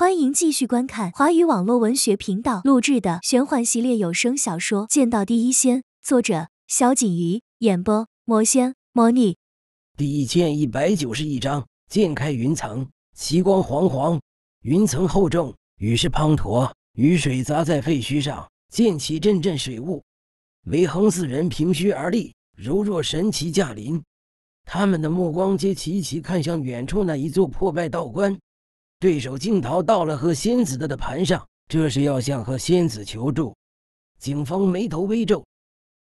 欢迎继续观看华语网络文学频道录制的玄幻系列有声小说《剑道第一仙》，作者：萧锦瑜，演播：魔仙魔女。第一千一百九十一章：剑开云层，奇光煌煌。云层厚重，雨势滂沱，雨水砸在废墟上，溅起阵阵水雾。韦恒四人凭虚而立，如若神奇驾临。他们的目光皆齐齐看向远处那一座破败道观。对手竟逃到了，贺仙子的的盘上，这是要向贺仙子求助。警方眉头微皱，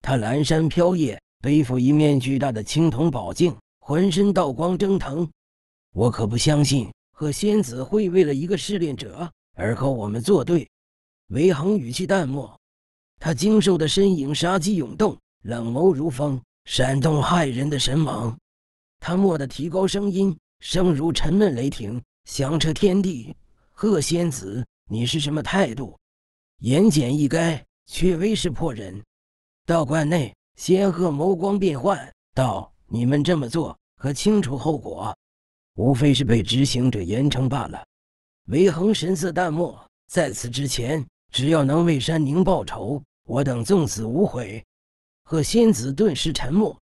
他阑珊飘曳，背负一面巨大的青铜宝镜，浑身道光蒸腾。我可不相信贺仙子会为了一个试炼者而和我们作对。韦恒语气淡漠，他精瘦的身影杀机涌动，冷眸如风，闪动骇人的神芒。他蓦地提高声音，声如沉闷雷霆。响彻天地，贺仙子，你是什么态度？言简意赅，却威势迫人。道观内，仙鹤眸光变幻，道：“你们这么做可清楚后果？无非是被执行者严惩罢了。”韦恒神色淡漠，在此之前，只要能为山宁报仇，我等纵死无悔。贺仙子顿时沉默，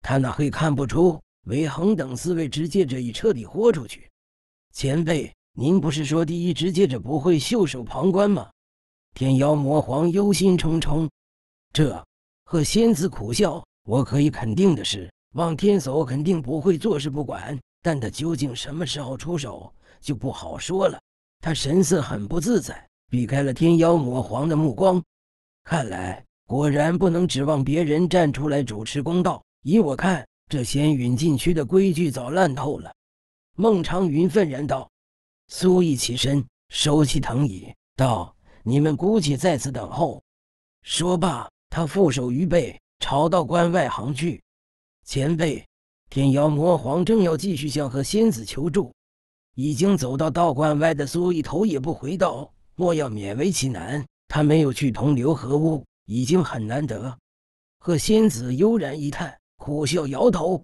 他哪会看不出韦恒等四位执戒者已彻底豁出去？前辈，您不是说第一直戒者不会袖手旁观吗？天妖魔皇忧心忡忡。这，贺仙子苦笑。我可以肯定的是，望天叟肯定不会坐视不管，但他究竟什么时候出手就不好说了。他神色很不自在，避开了天妖魔皇的目光。看来，果然不能指望别人站出来主持公道。依我看，这仙陨禁区的规矩早烂透了。孟尝云愤然道：“苏毅起身收起藤椅，道：‘你们姑且在此等候。’说罢，他负手于背，朝道观外行去。前辈，天妖魔皇正要继续向何仙子求助，已经走到道观外的苏毅头也不回道：‘莫要勉为其难。’他没有去同流合污，已经很难得。何仙子悠然一叹，苦笑摇头。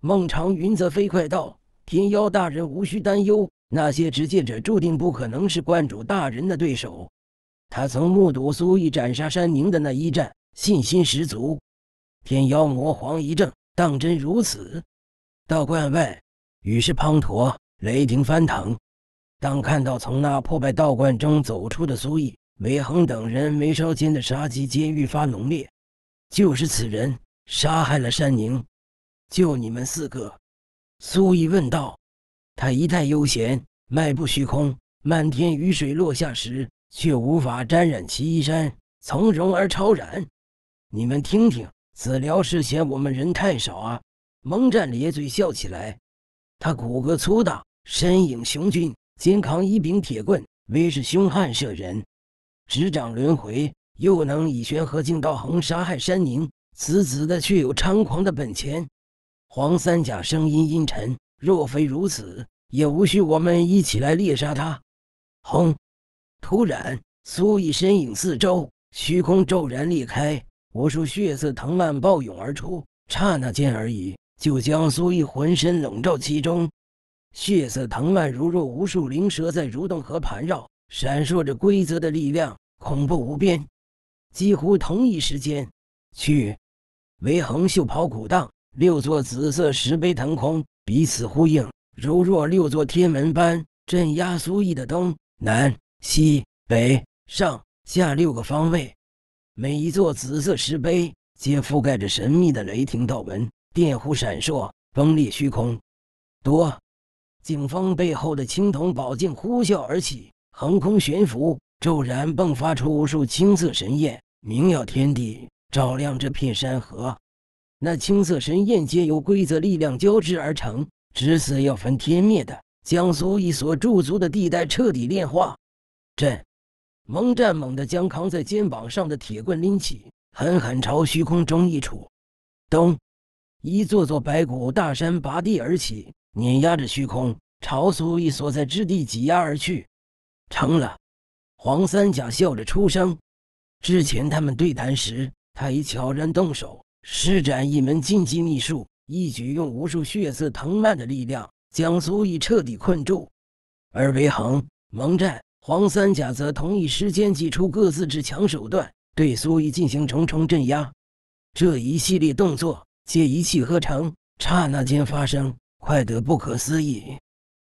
孟长云则飞快道。”天妖大人无需担忧，那些执剑者注定不可能是观主大人的对手。他曾目睹苏毅斩杀山宁的那一战，信心十足。天妖魔皇一怔：“当真如此？”道观外，雨势滂沱，雷霆翻腾。当看到从那破败道观中走出的苏毅、韦恒等人，眉梢间的杀机皆愈发浓烈。就是此人杀害了山宁，就你们四个。苏毅问道：“他仪态悠闲，迈步虚空，漫天雨水落下时，却无法沾染其衣衫，从容而超然。你们听听，此辽是嫌我们人太少啊？”蒙战咧嘴笑起来。他骨骼粗大，身影雄峻，肩扛一柄铁棍，威势凶悍慑人。执掌轮回，又能以玄和境道横杀害山宁，此子的确有猖狂的本钱。黄三甲声音阴沉：“若非如此，也无需我们一起来猎杀他。”轰！突然，苏毅身影四周虚空骤然裂开，无数血色藤蔓暴涌而出，刹那间而已就将苏毅浑身笼罩其中。血色藤蔓如若无数灵蛇在蠕动和盘绕，闪烁着规则的力量，恐怖无边。几乎同一时间，去，韦恒袖袍鼓荡。六座紫色石碑腾空，彼此呼应，如若六座天门般镇压苏毅的东南西北上下六个方位。每一座紫色石碑皆覆盖着神秘的雷霆道纹，电弧闪烁，崩裂虚空。多，景峰背后的青铜宝镜呼啸而起，横空悬浮，骤然迸发出无数青色神焰，明耀天地，照亮这片山河。那青色神焰皆由规则力量交织而成，只死要焚天灭的，将苏毅所驻足的地带彻底炼化。朕，蒙战猛地将扛在肩膀上的铁棍拎起，狠狠朝虚空中一杵。咚！一座座白骨大山拔地而起，碾压着虚空，朝苏毅所在之地挤压而去。成了，黄三甲笑着出声。之前他们对谈时，他已悄然动手。施展一门禁忌秘术，一举用无数血色藤蔓的力量将苏毅彻底困住；而韦恒、蒙战、黄三甲则同一时间祭出各自至强手段，对苏毅进行重重镇压。这一系列动作皆一气呵成，刹那间发生，快得不可思议。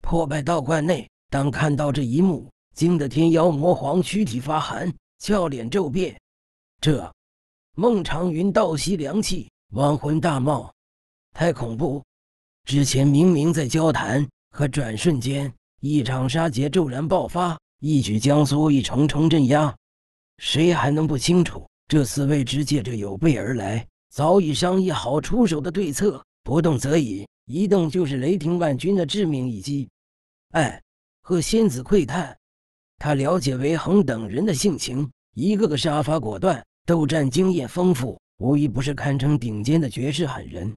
破败道观内，当看到这一幕，惊得天妖魔皇躯体发寒，俏脸骤变。这。孟长云倒吸凉气，亡魂大冒，太恐怖！之前明明在交谈，可转瞬间，一场杀劫骤然爆发，一举将苏一重重镇压。谁还能不清楚？这四位直借者有备而来，早已商议好出手的对策，不动则已，一动就是雷霆万钧的致命一击。哎，贺仙子喟叹，他了解韦恒等人的性情，一个个杀伐果断。斗战经验丰富，无疑不是堪称顶尖的绝世狠人。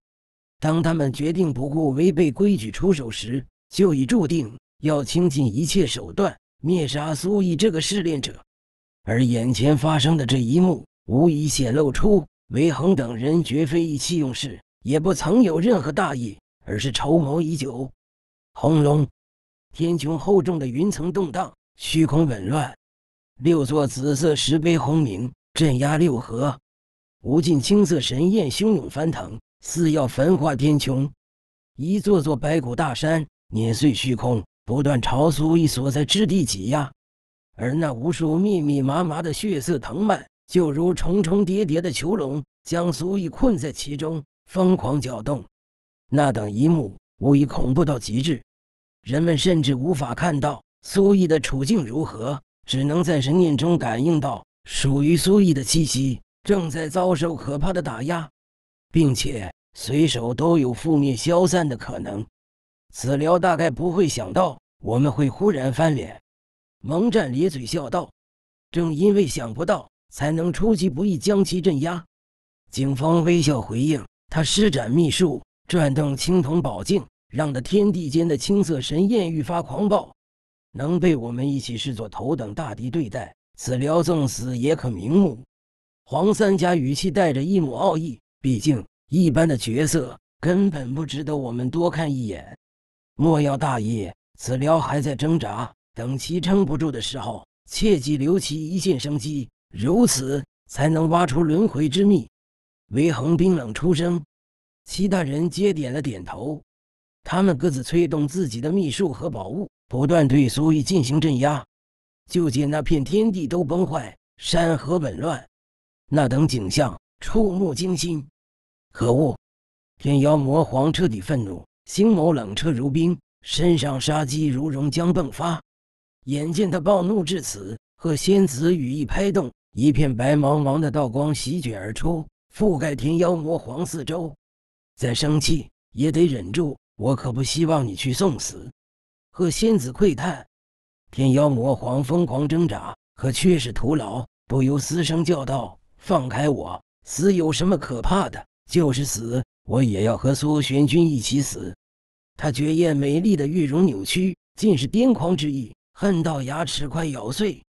当他们决定不顾违背规矩出手时，就已注定要倾尽一切手段灭杀苏毅这个试炼者。而眼前发生的这一幕，无疑显露出韦恒等人绝非意气用事，也不曾有任何大意，而是筹谋已久。轰隆！天穹厚重的云层动荡，虚空紊乱，六座紫色石碑轰鸣。镇压六合，无尽青色神焰汹涌翻腾，似要焚化天穹；一座座白骨大山碾碎虚空，不断朝苏毅所在之地挤压。而那无数密密麻麻的血色藤蔓，就如重重叠叠的囚笼，将苏毅困在其中，疯狂搅动。那等一幕，无疑恐怖到极致。人们甚至无法看到苏毅的处境如何，只能在神念中感应到。属于苏毅的气息正在遭受可怕的打压，并且随手都有覆灭消散的可能。此撩大概不会想到我们会忽然翻脸。蒙战咧嘴笑道：“正因为想不到，才能出其不意将其镇压。”警方微笑回应：“他施展秘术，转动青铜宝镜，让的天地间的青色神焰愈发狂暴，能被我们一起视作头等大敌对待。”此辽纵死也可瞑目。黄三甲语气带着一抹傲意，毕竟一般的角色根本不值得我们多看一眼。莫要大意，此辽还在挣扎，等其撑不住的时候，切记留其一线生机，如此才能挖出轮回之秘。韦恒冰冷出声，其他人皆点了点头，他们各自催动自己的秘术和宝物，不断对苏毅进行镇压。就见那片天地都崩坏，山河紊乱，那等景象触目惊心。可恶！天妖魔皇彻底愤怒，星眸冷彻如冰，身上杀机如熔浆迸发。眼见他暴怒至此，贺仙子羽翼拍动，一片白茫茫的道光席卷而出，覆盖天妖魔皇四周。再生气也得忍住，我可不希望你去送死。贺仙子喟叹。天妖魔皇疯狂挣扎，可却是徒劳，不由嘶声叫道：“放开我！死有什么可怕的？就是死，我也要和苏玄君一起死！”他绝艳美丽的玉容扭曲，尽是癫狂之意，恨到牙齿快咬碎。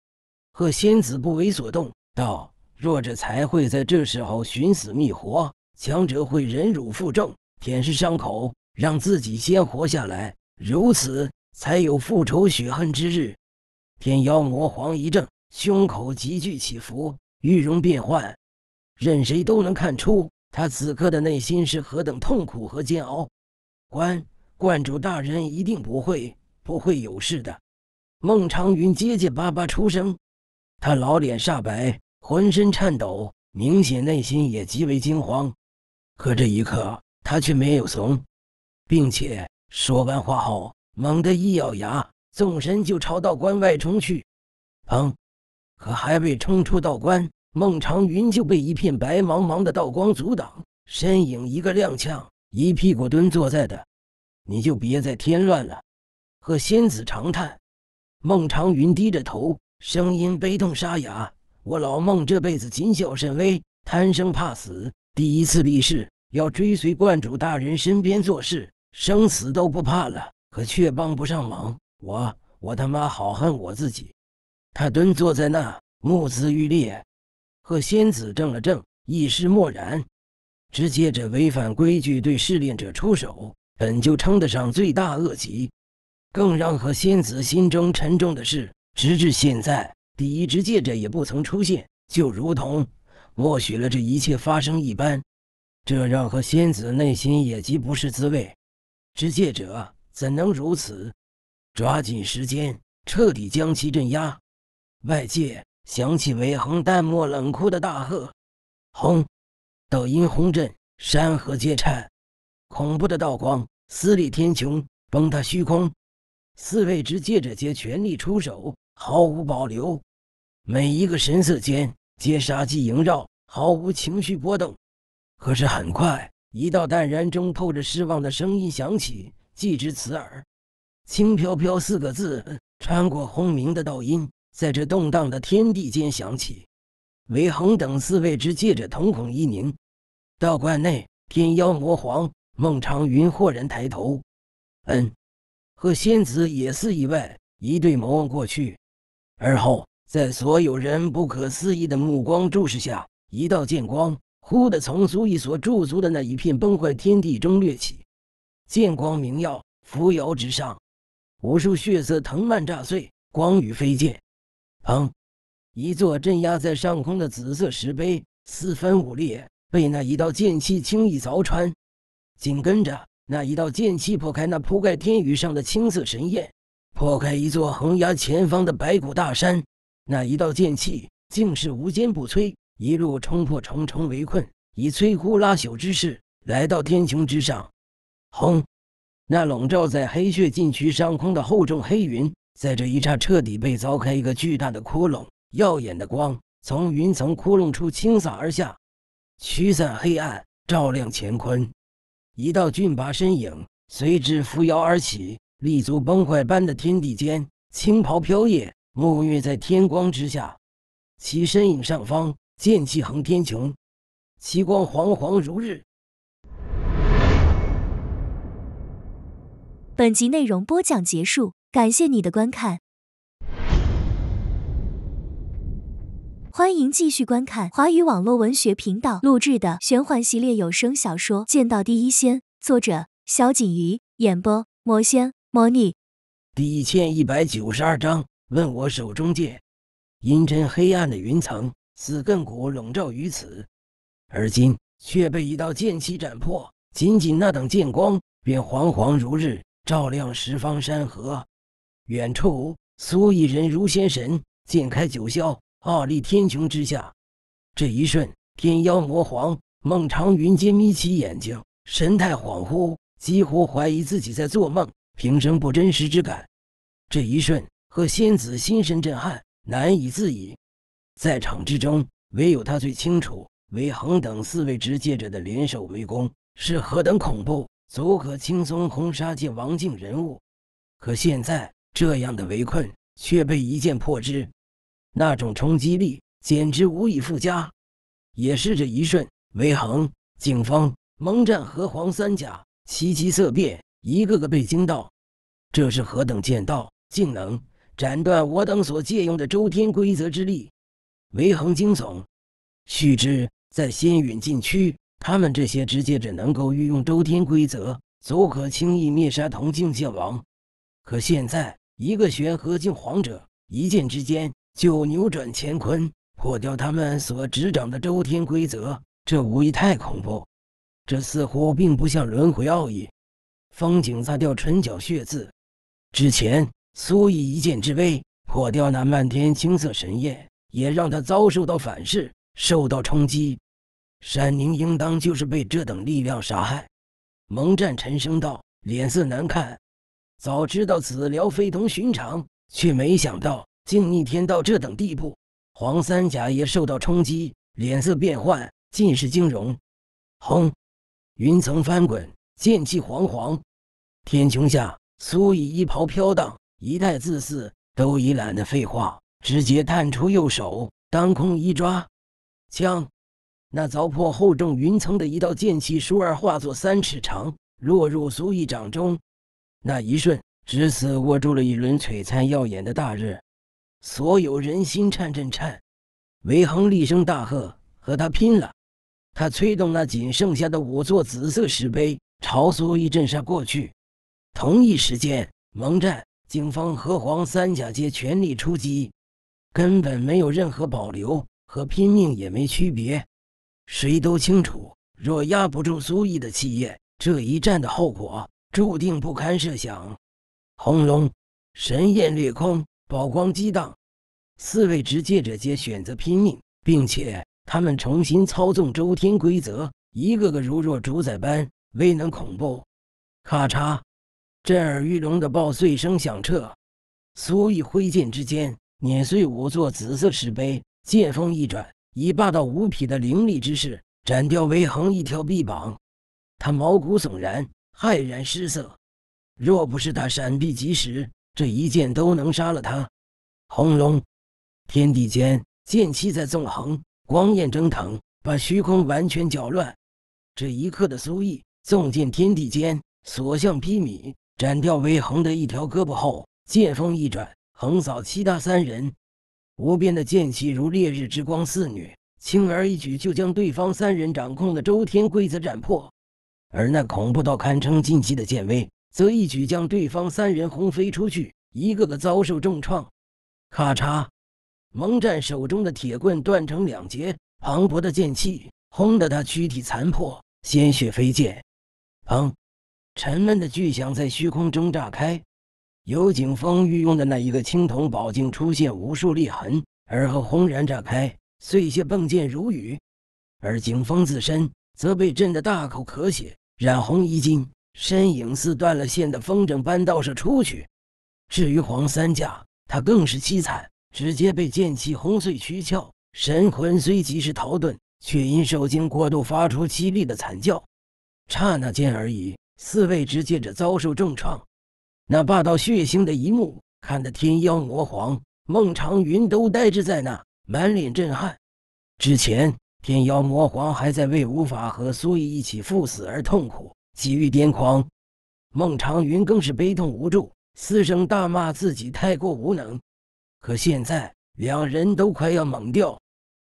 鹤仙子不为所动，道：“弱者才会在这时候寻死觅活，强者会忍辱负重，舔舐伤口，让自己先活下来。如此。”才有复仇雪恨之日。天妖魔皇一怔，胸口急剧起伏，玉容变幻，任谁都能看出他此刻的内心是何等痛苦和煎熬。观观主大人一定不会不会有事的。孟长云结结巴巴出声，他老脸煞白，浑身颤抖，明显内心也极为惊慌。可这一刻，他却没有怂，并且说完话后。猛地一咬牙，纵身就朝道观外冲去。砰！可还未冲出道观，孟长云就被一片白茫茫的道光阻挡，身影一个踉跄，一屁股蹲坐在的。你就别再添乱了，贺仙子长叹。孟长云低着头，声音悲痛沙哑：“我老孟这辈子谨小慎微，贪生怕死。第一次立誓，要追随观主大人身边做事，生死都不怕了。”可却帮不上忙，我我他妈好恨我自己！他蹲坐在那，目眦欲裂。贺仙子怔了怔，一时默然。执戒者违反规矩对试炼者出手，本就称得上罪大恶极。更让贺仙子心中沉重的是，直至现在，第一执戒者也不曾出现，就如同默许了这一切发生一般。这让贺仙子内心也极不是滋味。执戒者。怎能如此？抓紧时间，彻底将其镇压！外界响起韦恒淡漠冷酷的大喝：“轰！”道音轰震，山河皆颤。恐怖的道光撕裂天穹，崩塌虚空。四位之戒者皆全力出手，毫无保留。每一个神色间皆杀机萦绕，毫无情绪波动。可是很快，一道淡然中透着失望的声音响起。既知此耳，轻飘飘四个字穿过轰鸣的道音，在这动荡的天地间响起。韦恒等四位之借者瞳孔一凝。道观内，天妖魔皇孟长云豁然抬头：“嗯，贺仙子也似意外。”一对眸望过去，而后在所有人不可思议的目光注视下，一道剑光忽地从苏毅所驻足的那一片崩坏天地中掠起。剑光明耀，扶摇直上，无数血色藤蔓炸碎，光雨飞溅。砰！一座镇压在上空的紫色石碑四分五裂，被那一道剑气轻易凿穿。紧跟着，那一道剑气破开那铺盖天宇上的青色神焰，破开一座横压前方的白骨大山。那一道剑气竟是无坚不摧，一路冲破重重围困，以摧枯拉朽之势来到天穹之上。轰！那笼罩在黑血禁区上空的厚重黑云，在这一刹彻底被凿开一个巨大的窟窿，耀眼的光从云层窟窿处倾洒而下，驱散黑暗，照亮乾坤。一道俊拔身影随之扶摇而起，立足崩坏般的天地间，青袍飘曳，沐浴在天光之下。其身影上方，剑气横天穹，其光煌煌如日。本集内容播讲结束，感谢你的观看。欢迎继续观看华语网络文学频道录制的玄幻系列有声小说《剑道第一仙》，作者：小锦瑜，演播：魔仙魔女，第一千一百九十二章：问我手中剑。阴沉黑暗的云层，死亘古笼罩于此，而今却被一道剑气斩破。仅仅那等剑光，便煌煌如日。照亮十方山河，远处苏一人如仙神，剑开九霄，傲立天穹之下。这一瞬，天妖魔皇孟长云皆眯起眼睛，神态恍惚，几乎怀疑自己在做梦，平生不真实之感。这一瞬，贺仙子心神震撼，难以自已。在场之中，唯有他最清楚，为恒等四位执戒者的联手围攻是何等恐怖。足可轻松轰杀界王境人物，可现在这样的围困却被一剑破之，那种冲击力简直无以复加。也是这一瞬，韦恒、警方、蒙战和黄三甲齐齐色变，一个个被惊到。这是何等剑道，竟能斩断我等所借用的周天规则之力？韦恒惊悚。须知，在仙陨禁区。他们这些直接者能够运用周天规则，足可轻易灭杀同境界王。可现在，一个玄合境皇者，一剑之间就扭转乾坤，破掉他们所执掌的周天规则，这无疑太恐怖。这似乎并不像轮回奥义。风景擦掉唇角血渍，之前苏以一剑之威破掉那漫天青色神焰，也让他遭受到反噬，受到冲击。山宁应当就是被这等力量杀害，蒙战沉声道，脸色难看。早知道此疗非同寻常，却没想到竟逆天到这等地步。黄三甲也受到冲击，脸色变幻，尽是惊容。轰！云层翻滚，剑气煌煌，天穹下，苏以衣袍飘荡，一代自肆，都已懒得废话，直接探出右手，当空一抓，将。那凿破厚重云层的一道剑气倏尔化作三尺长，落入苏毅掌中。那一瞬，只此握住了一轮璀璨耀眼的大日，所有人心颤震颤。韦恒厉声大喝：“和他拼了！”他催动那仅剩下的五座紫色石碑，朝苏毅镇杀过去。同一时间，盟战警方和黄三甲皆全力出击，根本没有任何保留和拼命也没区别。谁都清楚，若压不住苏毅的气焰，这一战的后果注定不堪设想。轰隆！神焰掠空，宝光激荡，四位执剑者皆选择拼命，并且他们重新操纵周天规则，一个个如若主宰般威能恐怖。咔嚓！震耳欲聋的爆碎声响彻。苏毅挥剑之间，碾碎五座紫色石碑，剑锋一转。以霸道无匹的凌厉之势斩掉韦恒一条臂膀，他毛骨悚然，骇然失色。若不是他闪避及时，这一剑都能杀了他。轰隆！天地间剑气在纵横，光焰蒸腾，把虚空完全搅乱。这一刻的苏毅纵剑天地间，所向披靡，斩掉韦恒的一条胳膊后，剑锋一转，横扫其他三人。无边的剑气如烈日之光肆虐，轻而易举就将对方三人掌控的周天规则斩破。而那恐怖到堪称禁忌的剑威，则一举将对方三人轰飞出去，一个个遭受重创。咔嚓！蒙战手中的铁棍断成两截，磅礴的剑气轰得他躯体残破，鲜血飞溅。砰！沉闷的巨响在虚空中炸开。由景峰御用的那一个青铜宝镜出现无数裂痕，而后轰然炸开，碎屑迸溅如雨；而景峰自身则被震得大口咳血，染红衣襟，身影似断了线的风筝般倒射出去。至于黄三甲，他更是凄惨，直接被剑气轰碎躯壳，神魂虽及时逃遁，却因受惊过度发出凄厉的惨叫。刹那间而已，四位执戒者遭受重创。那霸道血腥的一幕，看得天妖魔皇孟长云都呆滞在那，满脸震撼。之前天妖魔皇还在为无法和苏艺一起赴死而痛苦，几欲癫狂；孟长云更是悲痛无助，嘶声大骂自己太过无能。可现在，两人都快要懵掉，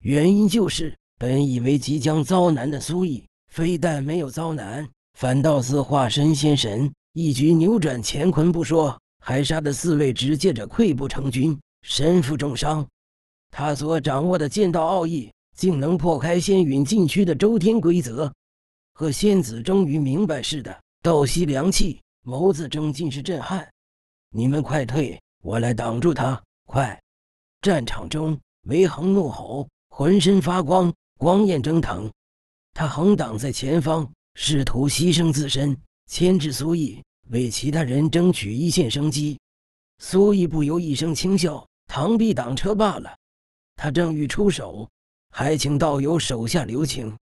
原因就是本以为即将遭难的苏艺，非但没有遭难，反倒是化身仙神。一局扭转乾坤不说，还杀的四位执戒者溃不成军，身负重伤。他所掌握的剑道奥义，竟能破开仙陨禁区的周天规则。和仙子终于明白似的，倒吸凉气，眸子中尽是震撼。你们快退，我来挡住他！快！战场中，韦恒怒吼，浑身发光，光焰蒸腾。他横挡在前方，试图牺牲自身，牵制苏毅。为其他人争取一线生机，苏毅不由一声轻笑：“螳臂挡车罢了。”他正欲出手，还请道友手下留情。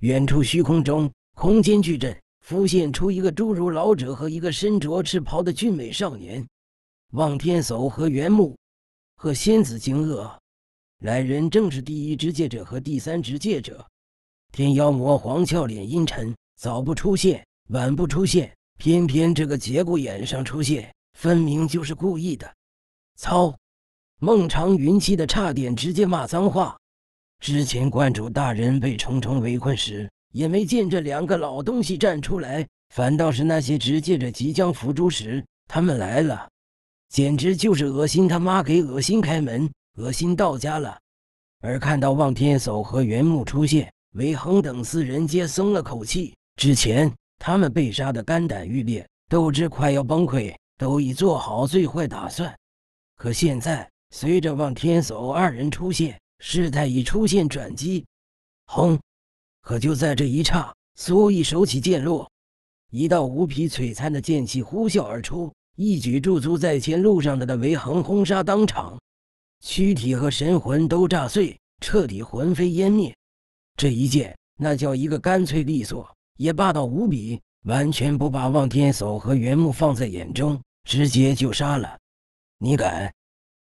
远处虚空中，空间巨阵浮现出一个侏儒老者和一个身着赤袍的俊美少年。望天叟和元木和仙子惊愕，来人正是第一执戒者和第三执戒者。天妖魔黄俏脸阴沉，早不出现，晚不出现。偏偏这个节骨眼上出现，分明就是故意的！操！孟长云气的差点直接骂脏话。之前观主大人被重重围困时，也没见这两个老东西站出来，反倒是那些直借着即将伏诛时，他们来了，简直就是恶心他妈给恶心开门，恶心到家了。而看到望天叟和原木出现，韦恒等四人皆松了口气。之前。他们被杀得肝胆欲裂，斗志快要崩溃，都已做好最坏打算。可现在，随着望天叟二人出现，事态已出现转机。轰！可就在这一刹，苏毅手起剑落，一道无比璀璨的剑气呼啸而出，一举驻足在前路上的的维恒轰杀当场，躯体和神魂都炸碎，彻底魂飞烟灭。这一剑，那叫一个干脆利索。也霸道无比，完全不把望天叟和原木放在眼中，直接就杀了。你敢！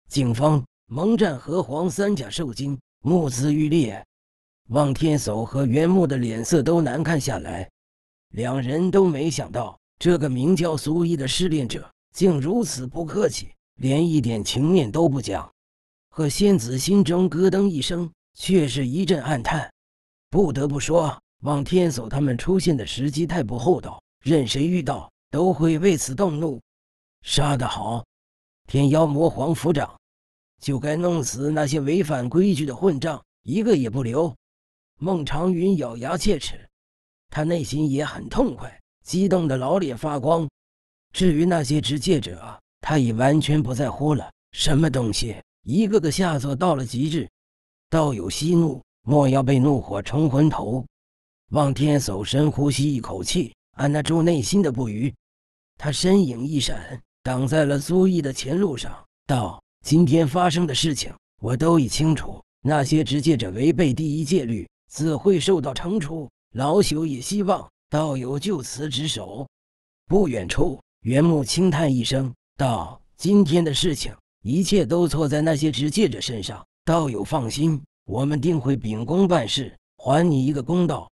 警方蒙战和黄三甲受惊，目眦欲裂。望天叟和原木的脸色都难看下来，两人都没想到这个名叫苏毅的失恋者竟如此不客气，连一点情面都不讲。贺仙子心中咯噔一声，却是一阵暗叹，不得不说。望天叟他们出现的时机太不厚道，任谁遇到都会为此动怒。杀得好！天妖魔皇府长，就该弄死那些违反规矩的混账，一个也不留。孟长云咬牙切齿，他内心也很痛快，激动的老脸发光。至于那些执剑者，他已完全不在乎了。什么东西，一个个下作到了极致！道友息怒，莫要被怒火冲昏头。望天叟深呼吸一口气，按捺住内心的不愉，他身影一闪，挡在了苏毅的前路上，道：“今天发生的事情，我都已清楚。那些执戒者违背第一戒律，自会受到惩处。老朽也希望道友就此止手。”不远处，袁木轻叹一声，道：“今天的事情，一切都错在那些执戒者身上。道友放心，我们定会秉公办事，还你一个公道。”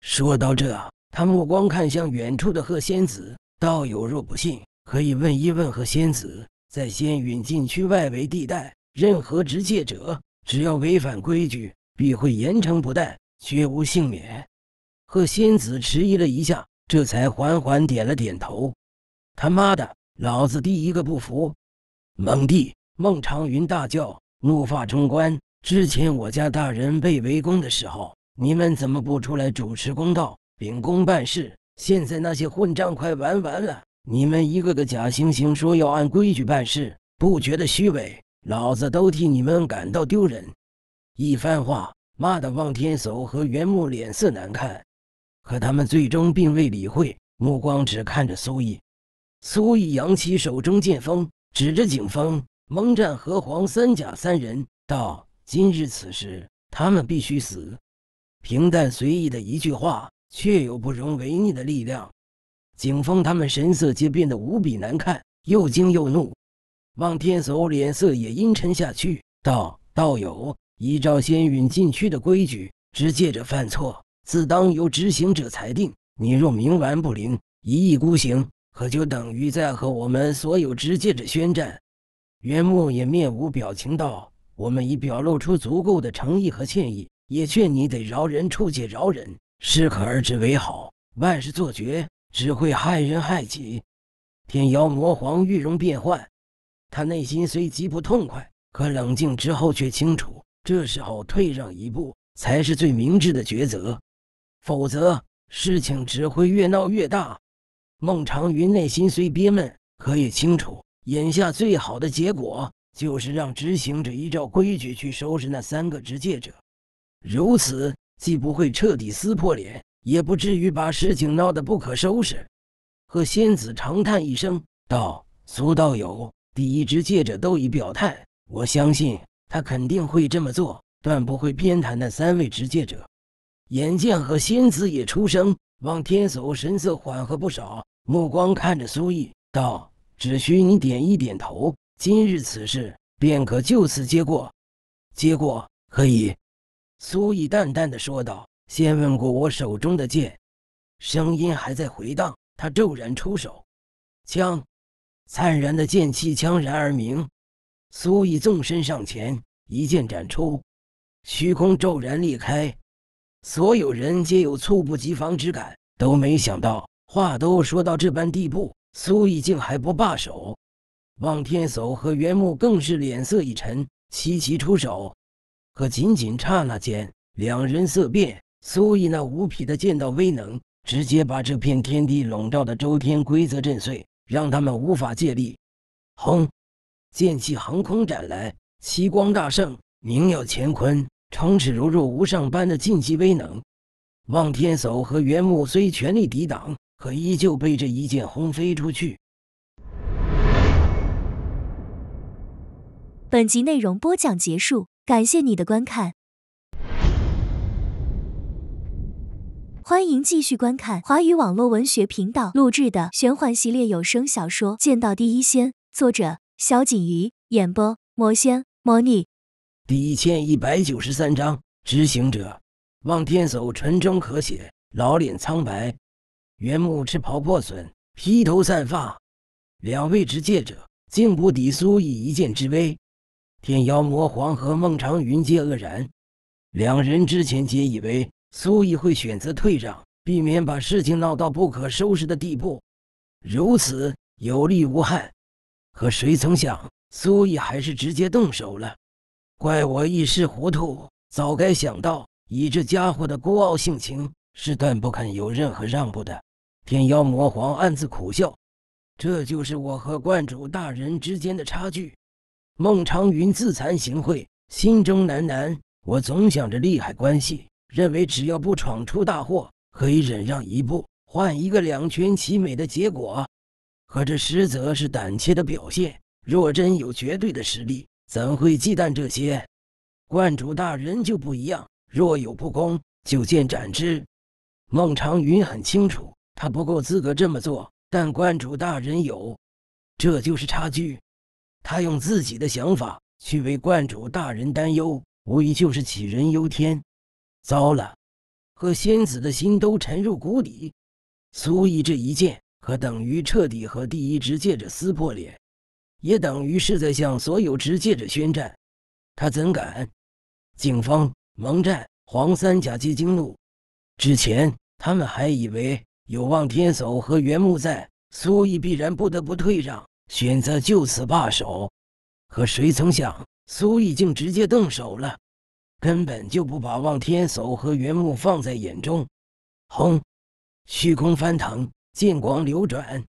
说到这，他目光看向远处的贺仙子道友，若不信，可以问一问贺仙子。在仙云禁区外围地带，任何执戒者只要违反规矩，必会严惩不贷，绝无幸免。贺仙子迟疑了一下，这才缓缓点了点头。他妈的，老子第一个不服！猛地，孟长云大叫，怒发冲冠。之前我家大人被围攻的时候。你们怎么不出来主持公道、秉公办事？现在那些混账快玩完了！你们一个个假惺惺说要按规矩办事，不觉得虚伪？老子都替你们感到丢人！一番话骂得望天叟和原木脸色难看，可他们最终并未理会，目光只看着苏毅。苏毅扬起手中剑锋，指着警方、蒙战和黄三甲三人道：“今日此时，他们必须死。”平淡随意的一句话，却有不容违逆的力量。景峰他们神色皆变得无比难看，又惊又怒。望天叟脸色也阴沉下去，道：“道友，依照仙陨禁区的规矩，执戒者犯错，自当由执行者裁定。你若冥顽不灵，一意孤行，可就等于在和我们所有执戒者宣战。”元木也面无表情道：“我们已表露出足够的诚意和歉意。”也劝你得饶人处且饶人，适可而止为好。万事做绝，只会害人害己。天妖魔皇玉容变幻，他内心虽极不痛快，可冷静之后却清楚，这时候退让一步才是最明智的抉择。否则，事情只会越闹越大。孟长云内心虽憋闷，可也清楚，眼下最好的结果就是让执行者依照规矩去收拾那三个执戒者。如此，既不会彻底撕破脸，也不至于把事情闹得不可收拾。贺仙子长叹一声，道：“苏道友，第一执戒者都已表态，我相信他肯定会这么做，断不会偏袒那三位执戒者。”眼见贺仙子也出声，望天叟神色缓和不少，目光看着苏毅，道：“只需你点一点头，今日此事便可就此结过。结过，可以。”苏艺淡淡的说道：“先问过我手中的剑。”声音还在回荡，他骤然出手，枪，灿然的剑气悄然而鸣。苏毅纵身上前，一剑斩出，虚空骤然裂开，所有人皆有猝不及防之感，都没想到话都说到这般地步，苏毅竟还不罢手。望天叟和袁木更是脸色一沉，齐齐出手。可仅仅刹那间，两人色变，苏毅那无匹的剑道威能，直接把这片天地笼罩的周天规则震碎，让他们无法借力。轰！剑气横空斩来，奇光大盛，明耀乾坤，长尺如入无上般的晋级威能。望天叟和原木虽全力抵挡，可依旧被这一剑轰飞出去。本集内容播讲结束。感谢你的观看，欢迎继续观看华语网络文学频道录制的玄幻系列有声小说《剑道第一仙》，作者：小锦瑜，演播：魔仙模拟。第一千一百九十三章：执行者望天手唇中可血，老脸苍白，原木赤袍破损，披头散发。两位执剑者竟不敌苏以一剑之威。天妖魔皇和孟长云皆愕然，两人之前皆以为苏艺会选择退让，避免把事情闹到不可收拾的地步，如此有利无害。可谁曾想，苏艺还是直接动手了。怪我一时糊涂，早该想到，以这家伙的孤傲性情，是断不肯有任何让步的。天妖魔皇暗自苦笑，这就是我和观主大人之间的差距。孟长云自惭形秽，心中喃喃：“我总想着利害关系，认为只要不闯出大祸，可以忍让一步，换一个两全其美的结果。可这实则是胆怯的表现。若真有绝对的实力，怎会忌惮这些？观主大人就不一样，若有不公，就见斩之。”孟长云很清楚，他不够资格这么做，但观主大人有，这就是差距。他用自己的想法去为观主大人担忧，无疑就是杞人忧天。糟了，和仙子的心都沉入谷底。苏毅这一剑，可等于彻底和第一执剑者撕破脸，也等于是在向所有执剑者宣战。他怎敢？警方、蒙战、黄三甲皆惊怒。之前他们还以为有望天叟和元木在，苏毅必然不得不退让。选择就此罢手，可谁曾想，苏毅竟直接动手了，根本就不把望天叟和原木放在眼中。轰！虚空翻腾，剑光流转，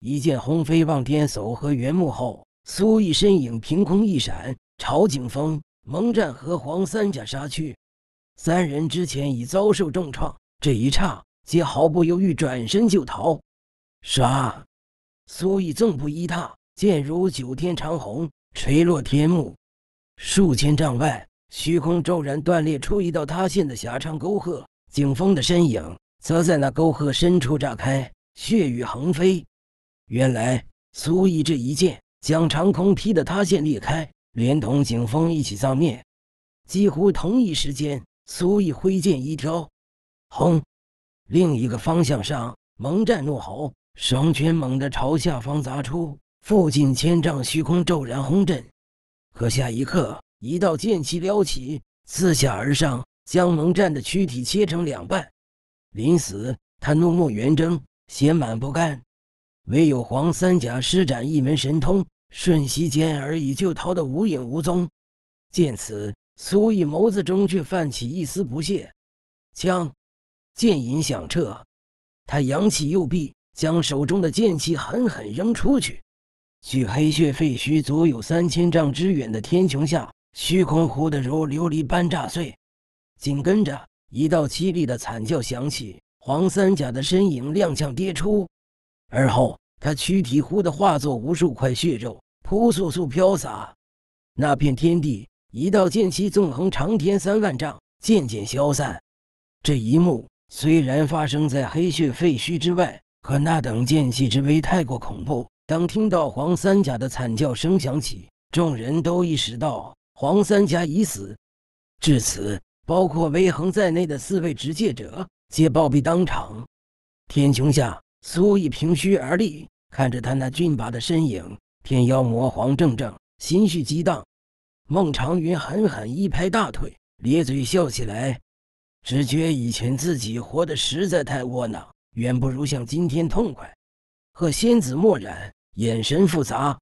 一剑轰飞望天叟和原木后，苏毅身影凭空一闪，朝景峰、蒙战和黄三甲杀去。三人之前已遭受重创，这一刹，皆毫不犹豫转身就逃。杀！苏毅纵步一踏，剑如九天长虹，垂落天幕。数千丈外，虚空骤然断裂出一道塌陷的狭长沟壑，景峰的身影则在那沟壑深处炸开，血雨横飞。原来，苏毅这一剑将长空劈得塌陷裂开，连同景峰一起葬灭。几乎同一时间，苏毅挥剑一挑，轰！另一个方向上，蒙战怒吼。双拳猛地朝下方砸出，附近千丈虚空骤然轰震。可下一刻，一道剑气撩起，自下而上将蒙战的躯体切成两半。临死，他怒目圆睁，血满不甘。唯有黄三甲施展一门神通，瞬息间而已就逃得无影无踪。见此，苏毅眸子中却泛起一丝不屑。枪，剑影响彻，他扬起右臂。将手中的剑气狠狠扔出去，距黑血废墟足有三千丈之远的天穹下，虚空忽地如琉璃般炸碎，紧跟着一道凄厉的惨叫响起，黄三甲的身影踉跄跌出，而后他躯体忽地化作无数块血肉，扑簌簌飘洒。那片天地，一道剑气纵横长天三万丈，渐渐消散。这一幕虽然发生在黑血废墟之外。可那等剑气之威太过恐怖，当听到黄三甲的惨叫声响起，众人都意识到黄三甲已死。至此，包括威恒在内的四位执剑者皆暴毙当场。天穹下，苏以凭虚而立，看着他那俊拔的身影，天妖魔皇怔怔，心绪激荡。孟长云狠狠一拍大腿，咧嘴笑起来，只觉以前自己活得实在太窝囊。远不如像今天痛快。鹤仙子默然，眼神复杂。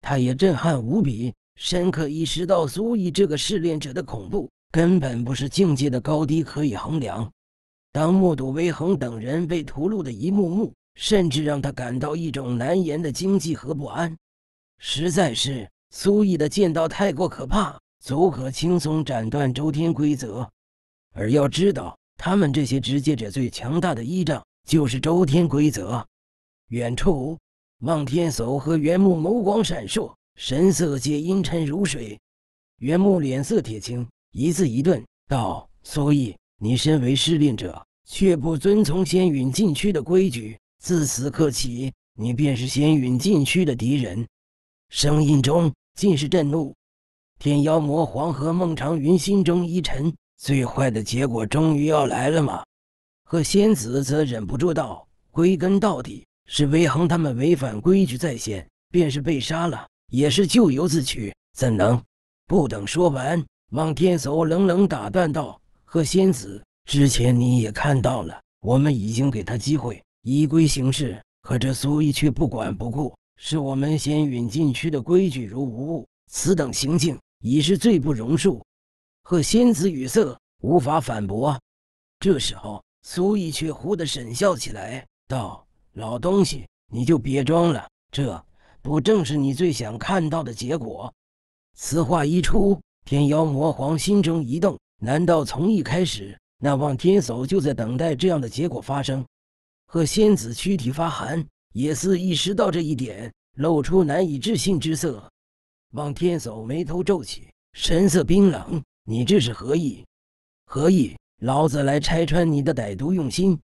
他也震撼无比，深刻意识到苏毅这个试炼者的恐怖，根本不是境界的高低可以衡量。当目睹威恒等人被屠戮的一幕幕，甚至让他感到一种难言的惊悸和不安。实在是苏毅的剑道太过可怕，足可轻松斩断周天规则。而要知道，他们这些执接者最强大的依仗。就是周天规则。远处，望天叟和袁木眸光闪烁，神色皆阴沉如水。袁木脸色铁青，一字一顿道：“所以，你身为试炼者，却不遵从仙陨禁区的规矩。自此刻起，你便是仙陨禁区的敌人。”声音中尽是震怒。天妖魔皇和孟长云心中一沉：最坏的结果终于要来了吗？贺仙子则忍不住道：“归根到底，是韦恒他们违反规矩在先，便是被杀了，也是咎由自取，怎能？”不等说完，望天叟冷冷打断道：“贺仙子，之前你也看到了，我们已经给他机会依规行事，可这苏毅却不管不顾，视我们仙陨禁区的规矩如无物，此等行径已是罪不容恕。”贺仙子语塞，无法反驳。这时候。苏毅却忽地沈笑起来，道：“老东西，你就别装了，这不正是你最想看到的结果？”此话一出，天妖魔皇心中一动，难道从一开始，那望天叟就在等待这样的结果发生？贺仙子躯体发寒，也似意识到这一点，露出难以置信之色。望天叟眉头皱起，神色冰冷：“你这是何意？何意？”老子来拆穿你的歹毒用心！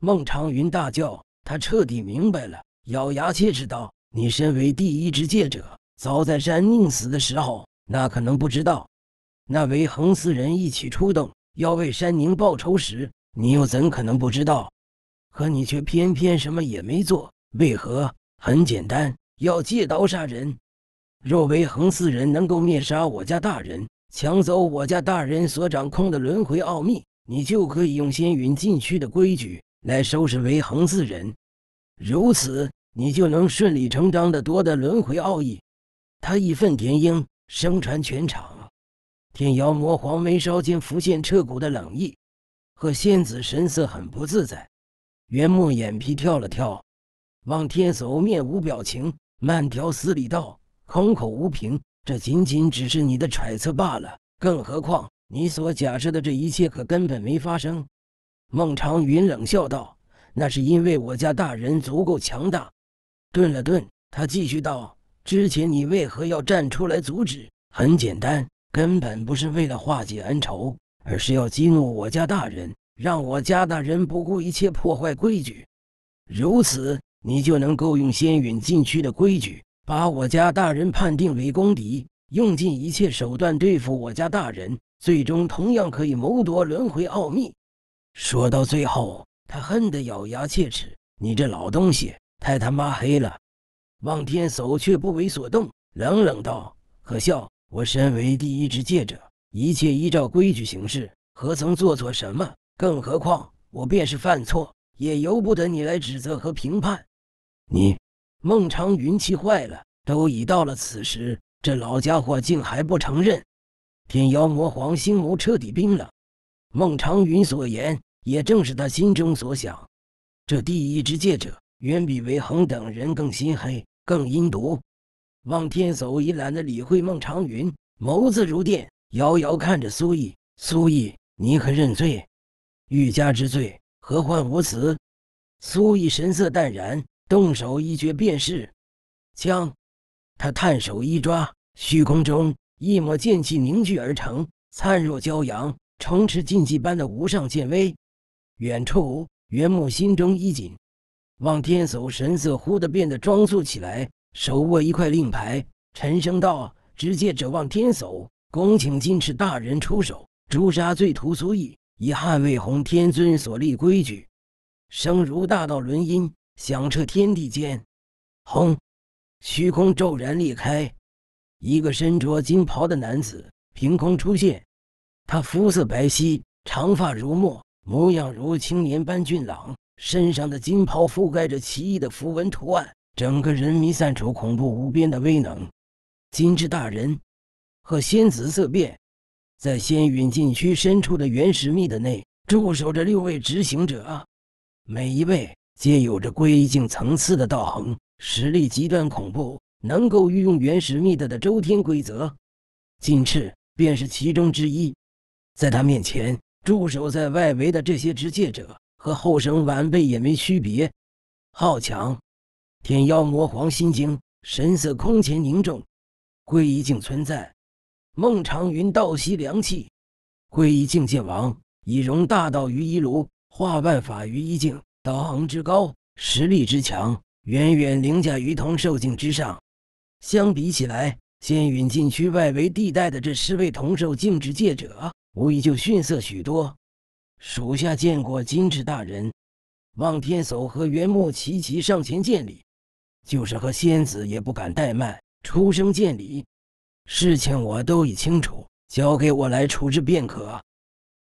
孟长云大叫，他彻底明白了，咬牙切齿道：“你身为第一执戒者，早在山宁死的时候，那可能不知道；那为恒四人一起出动，要为山宁报仇时，你又怎可能不知道？可你却偏偏什么也没做，为何？很简单，要借刀杀人。若为恒四人能够灭杀我家大人。”抢走我家大人所掌控的轮回奥秘，你就可以用仙云禁区的规矩来收拾韦恒四人，如此你就能顺理成章的夺得轮回奥义。他义愤填膺，声传全场。天妖魔皇眉梢间浮现彻骨的冷意，和仙子神色很不自在。袁墨眼皮跳了跳，望天叟面无表情，慢条斯理道：“空口无凭。”这仅仅只是你的揣测罢了，更何况你所假设的这一切可根本没发生。”孟长云冷笑道，“那是因为我家大人足够强大。”顿了顿，他继续道：“之前你为何要站出来阻止？很简单，根本不是为了化解恩仇，而是要激怒我家大人，让我家大人不顾一切破坏规矩，如此你就能够用仙陨禁区的规矩。”把我家大人判定为公敌，用尽一切手段对付我家大人，最终同样可以谋夺轮回奥秘。说到最后，他恨得咬牙切齿：“你这老东西太他妈黑了！”望天叟却不为所动，冷冷道：“可笑！我身为第一执戒者，一切依照规矩行事，何曾做错什么？更何况我便是犯错，也由不得你来指责和评判。”你。孟尝云气坏了，都已到了此时，这老家伙竟还不承认！天妖魔皇心眸彻底冰冷。孟长云所言，也正是他心中所想。这第一之戒者，远比韦恒等人更心黑，更阴毒。望天叟已懒得理会孟长云，眸子如电，遥遥看着苏毅。苏毅，你可认罪？欲加之罪，何患无辞？苏毅神色淡然。动手一决便是，枪。他探手一抓，虚空中一抹剑气凝聚而成，灿若骄阳，充斥禁忌般的无上剑威。远处袁木心中一紧，望天叟神色忽地变得庄肃起来，手握一块令牌，沉声道：“直接者望天叟，恭请金翅大人出手，诛杀罪徒足矣，以捍卫洪天尊所立规矩。”声如大道轮音。响彻天地间，轰！虚空骤然裂开，一个身着金袍的男子凭空出现。他肤色白皙，长发如墨，模样如青年般俊朗。身上的金袍覆盖着奇异的符文图案，整个人弥散出恐怖无边的威能。金之大人和仙子色变，在仙陨禁区深处的原始密的内驻守着六位执行者，每一位。皆有着归一境层次的道行，实力极端恐怖，能够运用原始密德的周天规则。金翅便是其中之一。在他面前，驻守在外围的这些执戒者和后生晚辈也没区别。好强！天妖魔皇心惊，神色空前凝重。归一境存在，孟长云倒吸凉气。归一境界王，已融大道于一炉，化万法于一境。道行之高，实力之强，远远凌驾于同寿境之上。相比起来，仙陨禁区外围地带的这十位同寿境之界者，无疑就逊色许多。属下见过金翅大人，望天叟和元木齐齐上前见礼，就是和仙子也不敢怠慢，出声见礼。事情我都已清楚，交给我来处置便可。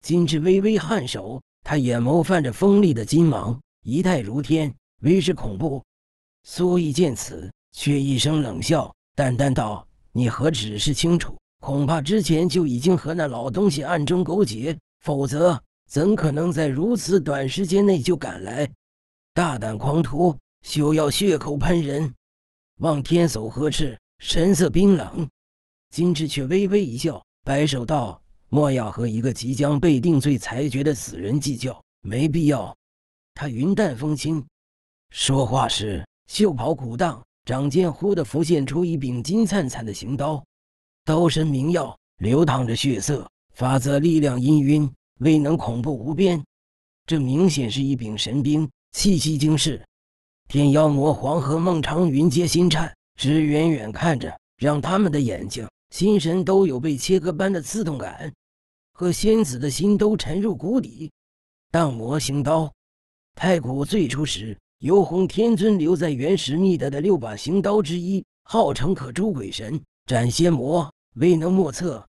金翅微微颔首，他眼眸泛着锋利的金芒。仪态如天，威势恐怖。苏毅见此，却一声冷笑，淡淡道：“你何止是清楚？恐怕之前就已经和那老东西暗中勾结，否则怎可能在如此短时间内就赶来？大胆狂徒，休要血口喷人！”望天叟呵斥，神色冰冷。金智却微微一笑，摆手道：“莫要和一个即将被定罪裁决的死人计较，没必要。”他云淡风轻，说话时袖袍鼓荡，掌间忽地浮现出一柄金灿灿的行刀，刀身明耀，流淌着血色法则力量氤氲，威能恐怖无边。这明显是一柄神兵，气息惊世。天妖魔皇和孟长云皆心颤，只远远看着，让他们的眼睛、心神都有被切割般的刺痛感，和仙子的心都沉入谷底。荡魔行刀。太古最初时，由鸿天尊留在原始秘德的六把行刀之一，号称可诛鬼神、斩仙魔，未能莫测。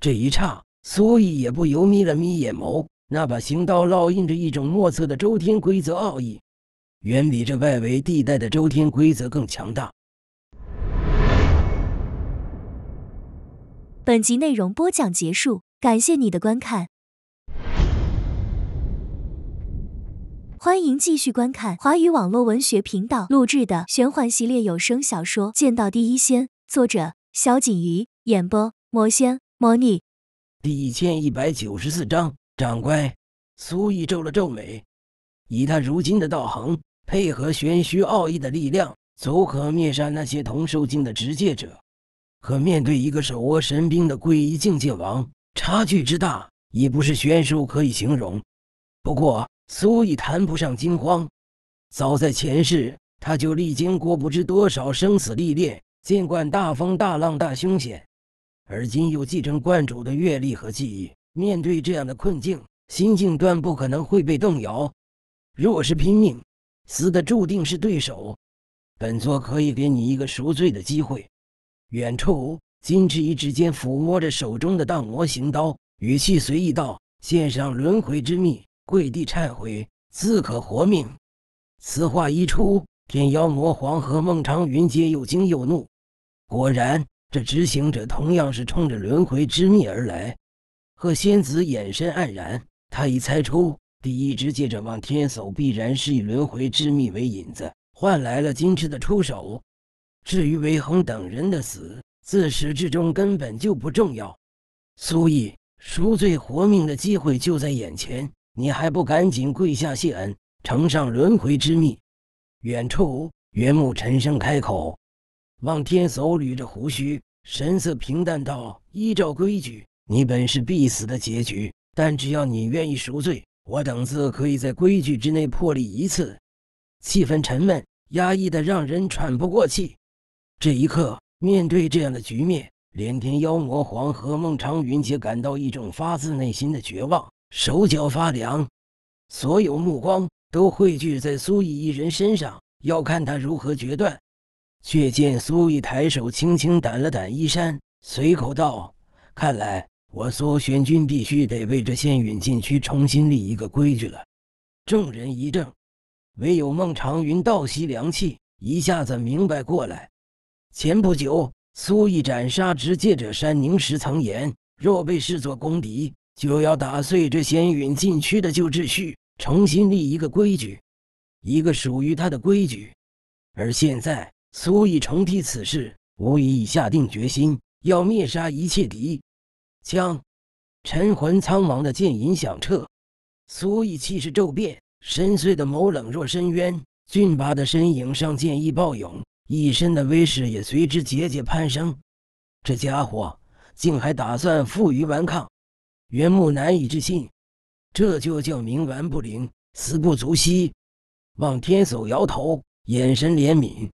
这一刹，苏毅也不由眯了眯眼眸。那把行刀烙印着一种莫测的周天规则奥义，远比这外围地带的周天规则更强大。本集内容播讲结束，感谢你的观看。欢迎继续观看华语网络文学频道录制的玄幻系列有声小说《剑道第一仙》，作者：萧锦瑜，演播：魔仙魔女。第一千一百九十四章，长官。苏毅皱了皱眉，以他如今的道行，配合玄虚奥义的力量，足可灭杀那些同受境的执剑者。可面对一个手握神兵的皈依境界王，差距之大，已不是悬殊可以形容。不过。所以谈不上惊慌，早在前世他就历经过不知多少生死历练，尽管大风大浪大凶险，而今又继承观主的阅历和记忆，面对这样的困境，心境断不可能会被动摇。若是拼命，死的注定是对手。本座可以给你一个赎罪的机会。远处金翅一指间抚摸着手中的荡魔行刀，语气随意道：“献上轮回之秘。”跪地忏悔，自可活命。此话一出，天妖魔皇和孟长云皆又惊又怒。果然，这执行者同样是冲着轮回之秘而来。贺仙子眼神黯然，他已猜出，第一只借着望天叟，必然是以轮回之秘为引子，换来了金翅的出手。至于韦恒等人的死，自始至终根本就不重要。所以，赎罪活命的机会就在眼前。你还不赶紧跪下谢恩，呈上轮回之密！远处，袁木沉声开口，望天叟捋着胡须，神色平淡道：“依照规矩，你本是必死的结局，但只要你愿意赎罪，我等自可以在规矩之内破例一次。”气氛沉闷，压抑的让人喘不过气。这一刻，面对这样的局面，连天妖魔黄和孟长云皆感到一种发自内心的绝望。手脚发凉，所有目光都汇聚在苏义一人身上，要看他如何决断。却见苏义抬手轻轻掸了掸衣衫，随口道：“看来我苏玄君必须得为这仙陨禁区重新立一个规矩了。”众人一怔，唯有孟长云倒吸凉气，一下子明白过来。前不久，苏义斩杀执戒者山宁石曾言：“若被视作公敌。”就要打碎这仙陨禁区的旧秩序，重新立一个规矩，一个属于他的规矩。而现在，苏毅重提此事，无疑已下定决心要灭杀一切敌。枪，晨魂苍茫的剑吟响彻，苏毅气势骤变，深邃的眸冷若深渊，俊拔的身影上剑意暴涌，一身的威势也随之节节攀升。这家伙竟还打算负隅顽抗！袁木难以置信，这就叫冥顽不灵，死不足惜。望天叟摇头，眼神怜悯。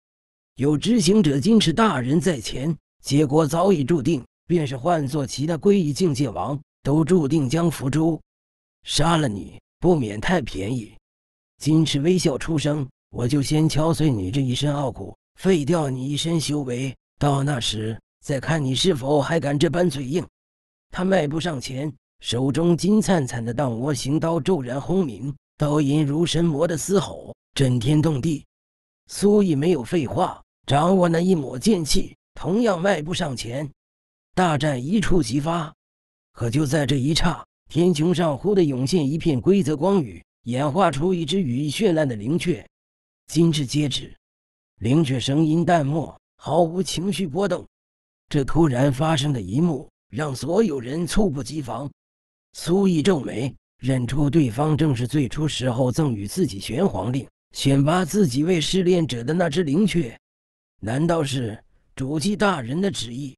有知行者金翅大人在前，结果早已注定。便是换做其他归一境界王，都注定将伏诛。杀了你不免太便宜。金翅微笑出声：“我就先敲碎你这一身傲骨，废掉你一身修为。到那时，再看你是否还敢这般嘴硬。”他迈步上前。手中金灿灿的荡魔形刀骤然轰鸣，刀吟如神魔的嘶吼，震天动地。苏毅没有废话，掌握那一抹剑气，同样迈步上前。大战一触即发。可就在这一刹，天穹上忽地涌现一片规则光雨，演化出一只羽翼绚烂的灵雀，金翅皆止。灵雀声音淡漠，毫无情绪波动。这突然发生的一幕，让所有人猝不及防。苏毅皱眉，认出对方正是最初时候赠予自己玄黄令、选拔自己为试炼者的那只灵雀。难道是主祭大人的旨意？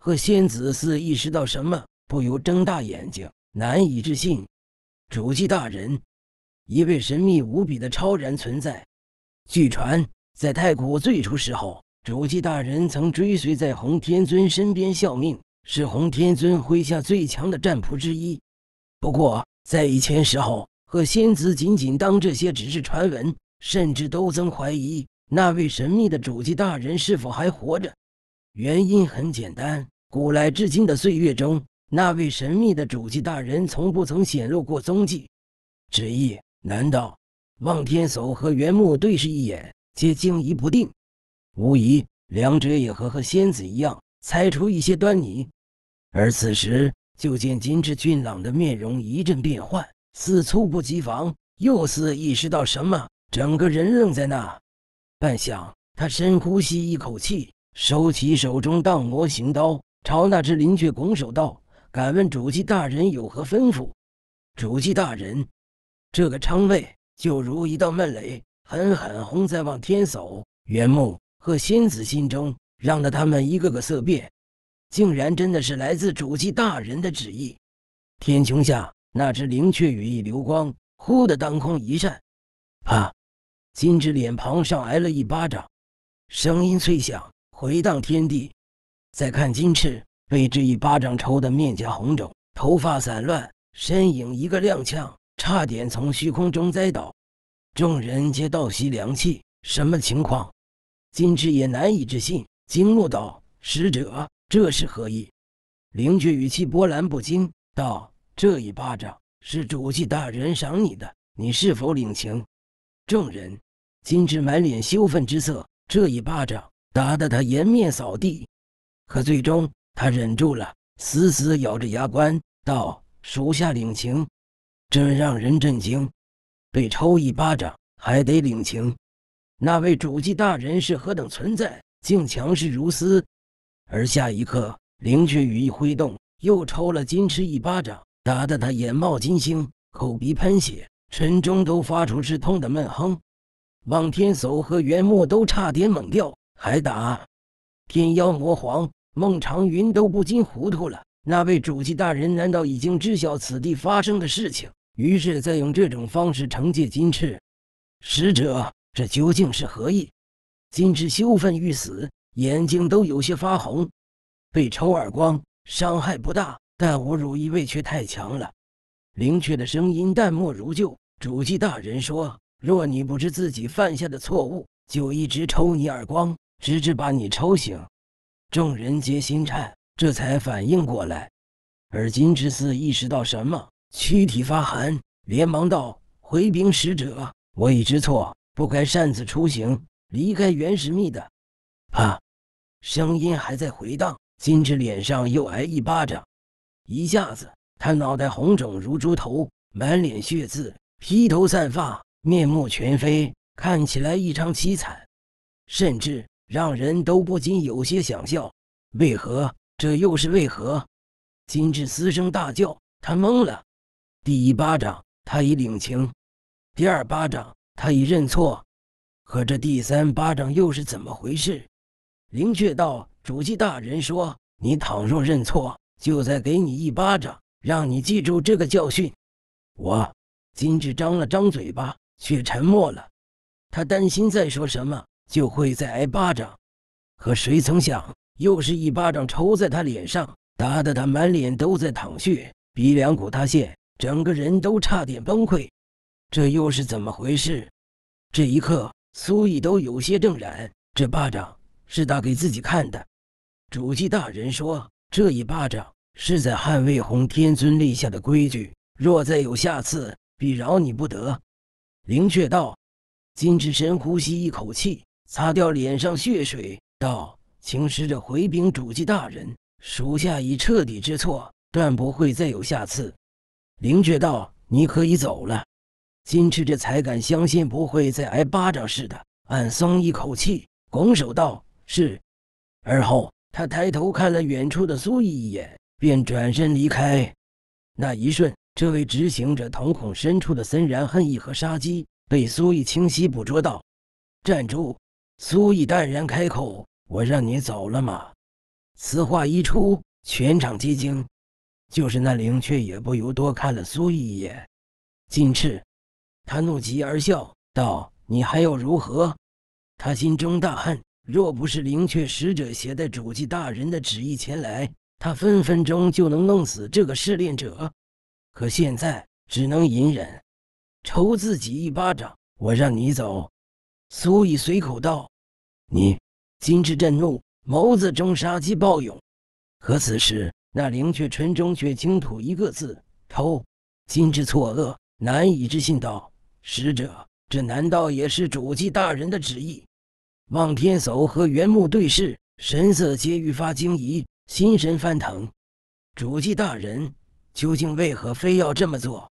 贺仙子似意识到什么，不由睁大眼睛，难以置信。主祭大人，一位神秘无比的超然存在。据传，在太古最初时候，主祭大人曾追随在洪天尊身边效命，是洪天尊麾下最强的战仆之一。不过，在以前时候，和仙子仅仅当这些只是传闻，甚至都曾怀疑那位神秘的主祭大人是否还活着。原因很简单，古来至今的岁月中，那位神秘的主祭大人从不曾显露过踪迹。之意，难道？望天叟和元木对视一眼，皆惊疑不定。无疑，两者也和和仙子一样，猜出一些端倪。而此时。就见金质俊朗的面容一阵变幻，似猝不及防，又似意识到什么，整个人愣在那。半晌，他深呼吸一口气，收起手中荡魔行刀，朝那只灵雀拱手道：“敢问主祭大人有何吩咐？”主祭大人，这个称谓就如一道闷雷，狠狠轰在望天叟、元木和仙子心中，让得他们一个个色变。竟然真的是来自主祭大人的旨意！天穹下，那只灵雀羽翼流光，忽的当空一扇，啊！金翅脸庞上挨了一巴掌，声音脆响，回荡天地。再看金翅，被这一巴掌抽得面颊红肿，头发散乱，身影一个踉跄，差点从虚空中栽倒。众人皆倒吸凉气，什么情况？金翅也难以置信，惊怒道：“使者！”这是何意？灵觉语气波澜不惊道：“这一巴掌是主祭大人赏你的，你是否领情？”众人金枝满脸羞愤之色。这一巴掌打得他颜面扫地，可最终他忍住了，死死咬着牙关道：“属下领情。”这让人震惊，被抽一巴掌还得领情？那位主祭大人是何等存在，竟强势如斯？而下一刻，灵雀羽一挥动，又抽了金翅一巴掌，打得他眼冒金星，口鼻喷血，唇中都发出吃痛的闷哼，望天叟和袁墨都差点懵掉，还打？天妖魔皇孟长云都不禁糊涂了：那位主祭大人难道已经知晓此地发生的事情？于是，再用这种方式惩戒金翅使者，这究竟是何意？金翅羞愤欲死。眼睛都有些发红，被抽耳光伤害不大，但侮辱意味却太强了。灵雀的声音淡漠如旧：“主祭大人说，若你不知自己犯下的错误，就一直抽你耳光，直至把你抽醒。”众人皆心颤，这才反应过来。而金之四意识到什么，躯体发寒，连忙道：“回禀使者，我已知错，不该擅自出行，离开原始密的。”啊！声音还在回荡，金智脸上又挨一巴掌，一下子，他脑袋红肿如猪头，满脸血渍，披头散发，面目全非，看起来异常凄惨，甚至让人都不禁有些想笑。为何？这又是为何？金智嘶声大叫，他懵了。第一巴掌，他已领情；第二巴掌，他已认错。可这第三巴掌又是怎么回事？灵雀道：“主祭大人说，你倘若认错，就再给你一巴掌，让你记住这个教训。”我金智张了张嘴巴，却沉默了。他担心再说什么就会再挨巴掌，可谁曾想，又是一巴掌抽在他脸上，打得他满脸都在淌血，鼻梁骨塌陷，整个人都差点崩溃。这又是怎么回事？这一刻，苏毅都有些怔然，这巴掌。是打给自己看的，主祭大人说：“这一巴掌是在捍卫红天尊立下的规矩，若再有下次，必饶你不得。”灵雀道：“金翅深呼吸一口气，擦掉脸上血水，道：‘请使者回禀主祭大人，属下已彻底知错，断不会再有下次。’”灵雀道：“你可以走了。”金翅这才敢相信不会再挨巴掌似的，暗松一口气，拱手道。是，而后他抬头看了远处的苏艺一眼，便转身离开。那一瞬，这位执行者瞳孔深处的森然恨意和杀机被苏艺清晰捕捉到。站住！苏艺淡然开口：“我让你走了吗？”此话一出，全场皆惊，就是那灵雀也不由多看了苏艺一眼。金翅，他怒极而笑道：“你还要如何？”他心中大恨。若不是灵雀使者携带主祭大人的旨意前来，他分分钟就能弄死这个试炼者。可现在只能隐忍，抽自己一巴掌。我让你走。”苏以随口道。你金之震怒，眸子中杀机暴涌。可此时，那灵雀唇中却轻吐一个字：“偷。”金之错愕，难以置信道：“使者，这难道也是主祭大人的旨意？”望天叟和原木对视，神色皆愈发惊疑，心神翻腾。主祭大人究竟为何非要这么做？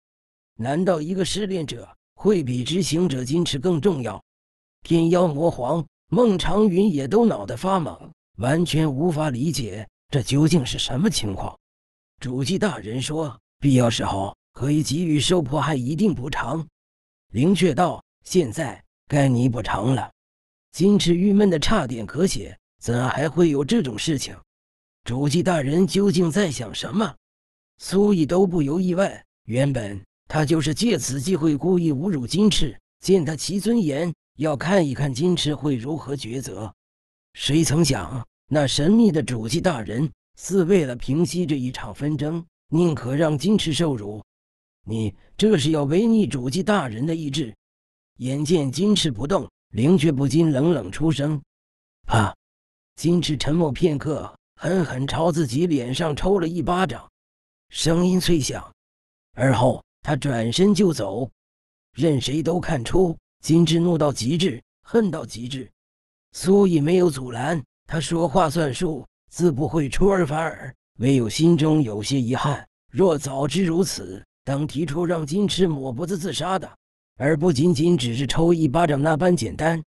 难道一个失恋者会比执行者矜持更重要？天妖魔皇孟长云也都脑袋发懵，完全无法理解这究竟是什么情况。主祭大人说：“必要时候可以给予受迫害一定补偿。”灵雀道：“现在该你补偿了。”金翅郁闷的差点咳血，怎还会有这种事情？主祭大人究竟在想什么？苏毅都不由意外，原本他就是借此机会故意侮辱金翅，见他其尊严，要看一看金翅会如何抉择。谁曾想，那神秘的主祭大人似为了平息这一场纷争，宁可让金翅受辱。你这是要违逆主祭大人的意志？眼见金翅不动。灵却不禁冷冷出声：“啊！”金池沉默片刻，狠狠朝自己脸上抽了一巴掌，声音脆响。而后他转身就走，任谁都看出金枝怒到极致，恨到极致。苏以没有阻拦他，说话算数，自不会出尔反尔。唯有心中有些遗憾，若早知如此，当提出让金池抹脖子自杀的。而不仅仅只是抽一巴掌那般简单。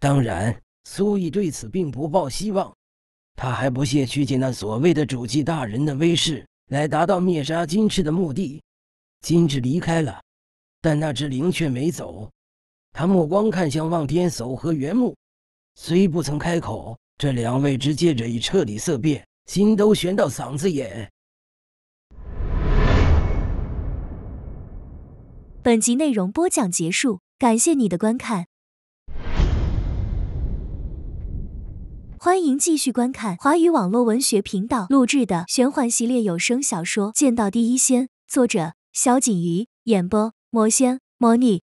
当然，苏毅对此并不抱希望。他还不屑去借那所谓的主祭大人的威势来达到灭杀金翅的目的。金翅离开了，但那只灵却没走。他目光看向望天叟和原木，虽不曾开口，这两位执剑者已彻底色变，心都悬到嗓子眼。本集内容播讲结束，感谢你的观看。欢迎继续观看华语网络文学频道录制的玄幻系列有声小说《剑道第一仙》，作者：小锦瑜，演播：魔仙魔女。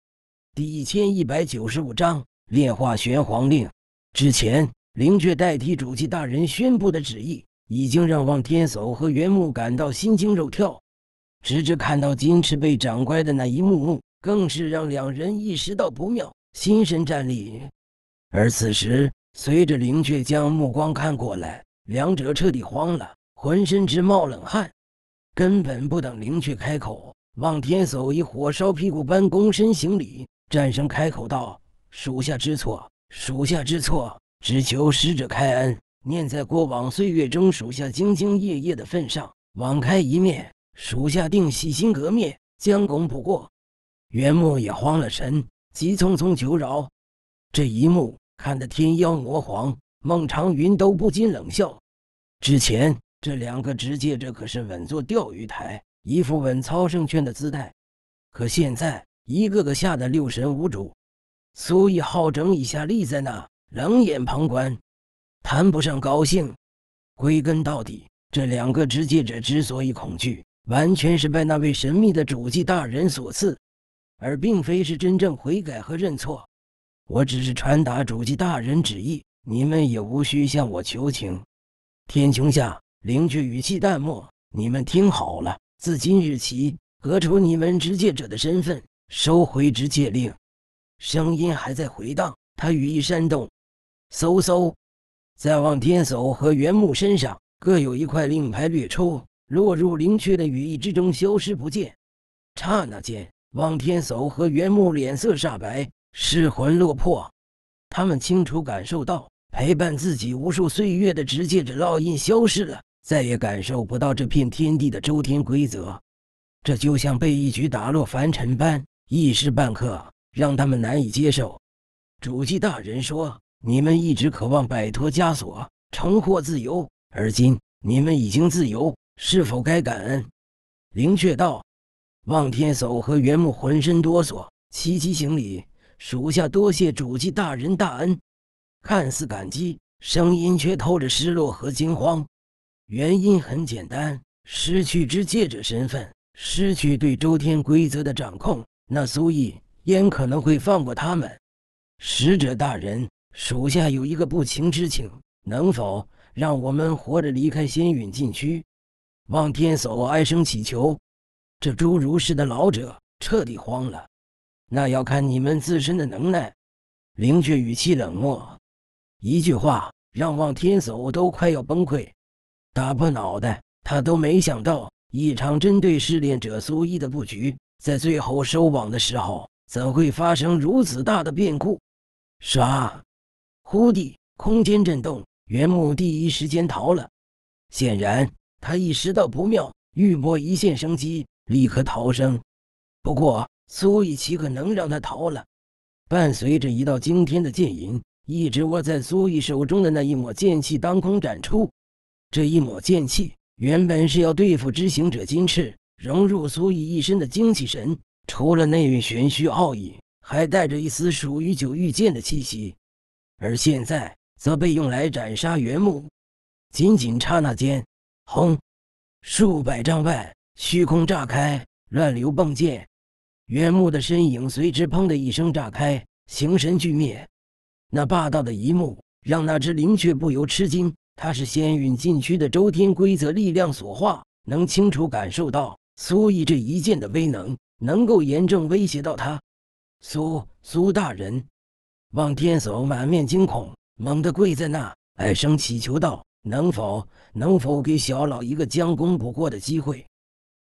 第一千一百九十五章：炼化玄黄令之前，灵雀代替主祭大人宣布的旨意，已经让望天叟和原木感到心惊肉跳。直至看到金翅被掌掴的那一幕幕，更是让两人意识到不妙，心神战栗。而此时，随着灵雀将目光看过来，两者彻底慌了，浑身直冒冷汗。根本不等灵雀开口，望天叟以火烧屁股般躬身行礼，战声开口道：“属下知错，属下知错，只求使者开恩，念在过往岁月中属下兢兢业业的份上，网开一面。”属下定洗心革面，将功补过。袁墨也慌了神，急匆匆求饶。这一幕看得天妖魔皇孟长云都不禁冷笑。之前这两个执剑者可是稳坐钓鱼台，一副稳操胜券的姿态，可现在一个个吓得六神无主。苏义浩整以下立在那，冷眼旁观，谈不上高兴。归根到底，这两个执剑者之所以恐惧。完全是拜那位神秘的主祭大人所赐，而并非是真正悔改和认错。我只是传达主祭大人旨意，你们也无需向我求情。天穹下，灵雀语气淡漠：“你们听好了，自今日起，革除你们执戒者的身份，收回执戒令。”声音还在回荡，他羽翼扇动，嗖嗖，在望天叟和元木身上各有一块令牌掠出。落入灵雀的羽翼之中，消失不见。刹那间，望天叟和原木脸色煞白，失魂落魄。他们清楚感受到，陪伴自己无数岁月的执戒者烙印消失了，再也感受不到这片天地的周天规则。这就像被一局打落凡尘般，一时半刻让他们难以接受。主祭大人说：“你们一直渴望摆脱枷锁，重获自由，而今你们已经自由。”是否该感恩？灵雀道，望天叟和袁木浑身哆嗦，齐齐行礼，属下多谢主祭大人大恩。看似感激，声音却透着失落和惊慌。原因很简单：失去之界者身份，失去对周天规则的掌控，那苏毅焉可能会放过他们？使者大人，属下有一个不情之请，能否让我们活着离开仙陨禁区？望天叟哀声乞求，这侏儒式的老者彻底慌了。那要看你们自身的能耐。灵雀语气冷漠，一句话让望天叟都快要崩溃，打破脑袋。他都没想到，一场针对试炼者苏一的布局，在最后收网的时候，怎会发生如此大的变故？啥？忽地，空间震动，原木第一时间逃了。显然。他意识到不妙，欲搏一线生机，立刻逃生。不过苏以岂可能让他逃了？伴随着一道惊天的剑吟，一直握在苏以手中的那一抹剑气当空展出。这一抹剑气原本是要对付知行者金翅，融入苏以一身的精气神，除了内蕴玄虚奥义，还带着一丝属于九玉剑的气息。而现在，则被用来斩杀元木。仅仅刹那间。轰！数百丈外，虚空炸开，乱流迸溅。原木的身影随之“砰”的一声炸开，形神俱灭。那霸道的一幕，让那只灵雀不由吃惊。它是仙运禁区的周天规则力量所化，能清楚感受到苏毅这一剑的威能，能够严正威胁到他。苏苏大人，望天叟满面惊恐，猛地跪在那，唉声乞求道。能否能否给小老一个将功补过的机会？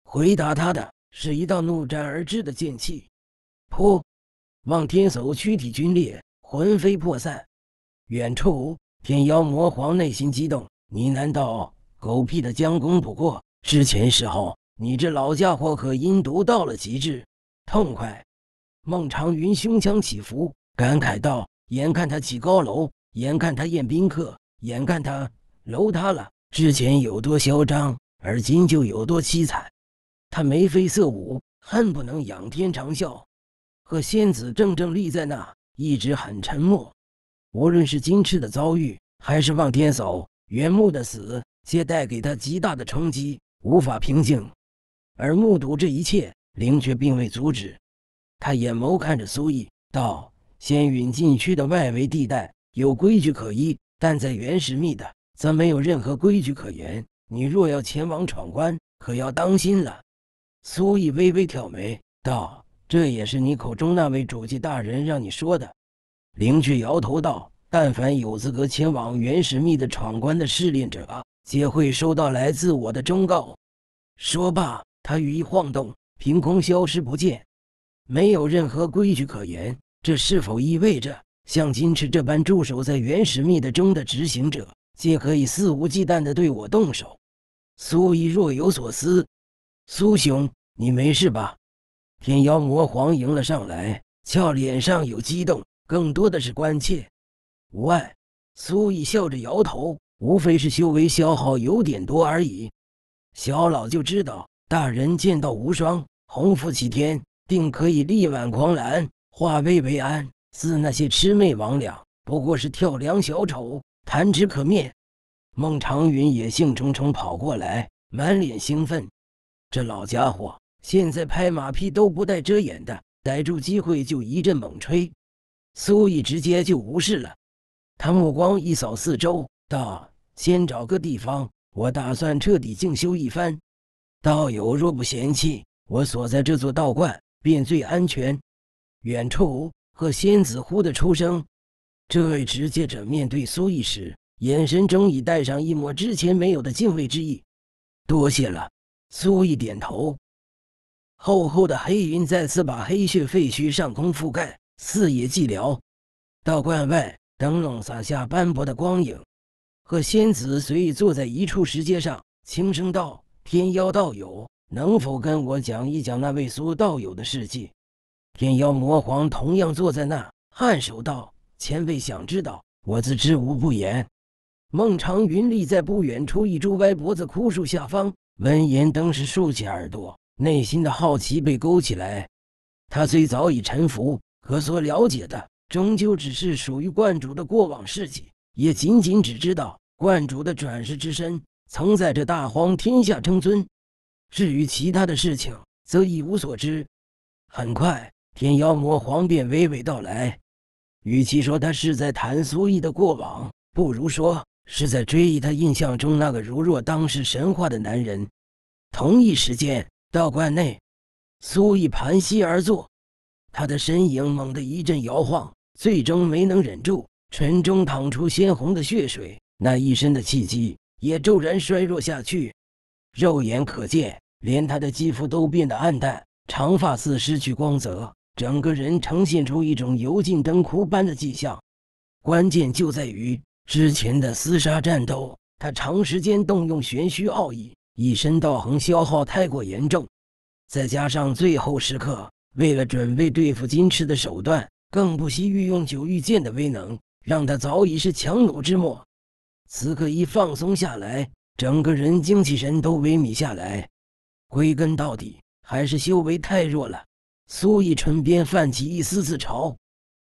回答他的是一道怒斩而至的剑气，噗！望天叟躯体皲裂，魂飞魄散。远处天妖魔皇内心激动呢喃道：“狗屁的将功补过！之前时候，你这老家伙可阴毒到了极致。”痛快！孟长云胸腔起伏，感慨道：“眼看他起高楼，眼看他宴宾客，眼看他。”楼塌了，之前有多嚣张，而今就有多凄惨。他眉飞色舞，恨不能仰天长啸。可仙子正正立在那，一直很沉默。无论是金翅的遭遇，还是望天叟袁木的死，皆带给他极大的冲击，无法平静。而目睹这一切，灵却并未阻止。他眼眸看着苏易，道：“仙陨禁区的外围地带有规矩可依，但在原始密的。”则没有任何规矩可言。你若要前往闯关，可要当心了。苏毅微微挑眉道：“这也是你口中那位主祭大人让你说的。”灵雀摇头道：“但凡有资格前往原始密的闯关的试炼者，皆会收到来自我的忠告。”说罢，他羽翼晃动，凭空消失不见。没有任何规矩可言，这是否意味着像金翅这般驻守在原始密的中的执行者？皆可以肆无忌惮的对我动手。苏毅若有所思。苏兄，你没事吧？天妖魔皇迎了上来，俏脸上有激动，更多的是关切。无碍。苏毅笑着摇头，无非是修为消耗有点多而已。小老就知道，大人剑道无双，洪福齐天，定可以力挽狂澜，化危为安。似那些魑魅魍魉，不过是跳梁小丑。弹指可灭。孟长云也兴冲冲跑过来，满脸兴奋。这老家伙现在拍马屁都不带遮掩的，逮住机会就一阵猛吹。苏毅直接就无视了。他目光一扫四周，道：“先找个地方，我打算彻底静修一番。道友若不嫌弃，我所在这座道观便最安全。”远处，贺仙子忽的出声。这位持戒者面对苏毅时，眼神中已带上一抹之前没有的敬畏之意。多谢了，苏毅点头。厚厚的黑云再次把黑血废墟上空覆盖，四野寂寥。道观外灯笼洒下斑驳的光影，贺仙子随意坐在一处石阶上，轻声道：“天妖道友，能否跟我讲一讲那位苏道友的事迹？”天妖魔皇同样坐在那，颔首道。前辈想知道，我自知无不言。孟尝云立在不远处一株歪脖子枯树下方，闻言登时竖起耳朵，内心的好奇被勾起来。他虽早已臣服，可所了解的终究只是属于观主的过往事迹，也仅仅只知道观主的转世之身曾在这大荒天下称尊。至于其他的事情，则一无所知。很快，天妖魔皇便娓娓道来。与其说他是在谈苏毅的过往，不如说是在追忆他印象中那个如若当时神话的男人。同一时间，道观内，苏毅盘膝而坐，他的身影猛地一阵摇晃，最终没能忍住，唇中淌出鲜红的血水，那一身的气机也骤然衰弱下去，肉眼可见，连他的肌肤都变得暗淡，长发似失去光泽。整个人呈现出一种油尽灯枯般的迹象。关键就在于之前的厮杀战斗，他长时间动用玄虚奥义，一身道行消耗太过严重。再加上最后时刻，为了准备对付金翅的手段，更不惜运用九玉剑的威能，让他早已是强弩之末。此刻一放松下来，整个人精气神都萎靡下来。归根到底，还是修为太弱了。苏逸唇边泛起一丝自嘲，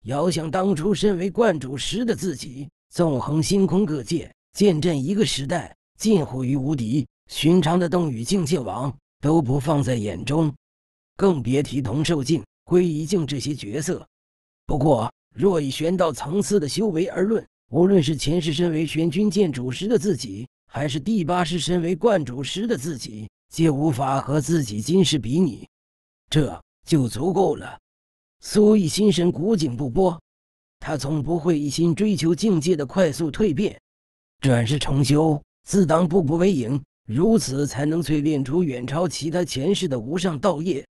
遥想当初身为观主时的自己，纵横星空各界，见证一个时代，近乎于无敌，寻常的动与境界王都不放在眼中，更别提同寿境、归一境这些角色。不过，若以玄道层次的修为而论，无论是前世身为玄君剑主时的自己，还是第八世身为观主时的自己，皆无法和自己今世比拟。这。就足够了。苏毅心神古井不波，他从不会一心追求境界的快速蜕变。转世重修，自当步步为营，如此才能淬炼出远超其他前世的无上道业。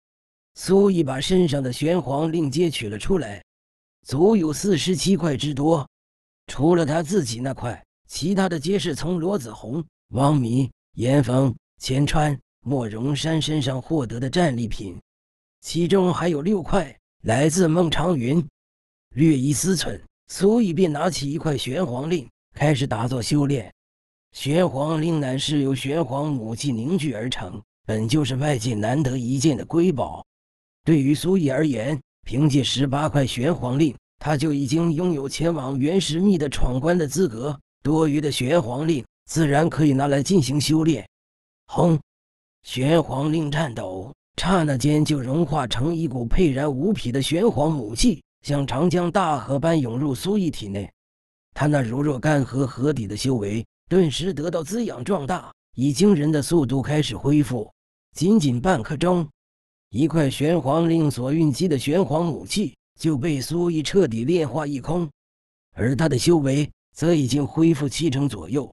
苏毅把身上的玄黄令皆取了出来，足有四十七块之多。除了他自己那块，其他的皆是从罗子红、汪弥、严峰、钱川、莫容山身上获得的战利品。其中还有六块来自孟长云，略一思忖，苏毅便拿起一块玄黄令，开始打坐修炼。玄黄令乃是由玄黄母气凝聚而成，本就是外界难得一见的瑰宝。对于苏毅而言，凭借十八块玄黄令，他就已经拥有前往元始密的闯关的资格。多余的玄黄令自然可以拿来进行修炼。轰！玄黄令颤抖。刹那间就融化成一股沛然无匹的玄黄母气，像长江大河般涌入苏毅体内。他那如若干河河底的修为顿时得到滋养壮大，以惊人的速度开始恢复。仅仅半刻钟，一块玄黄令所蕴积的玄黄母气就被苏毅彻底炼化一空，而他的修为则已经恢复七成左右。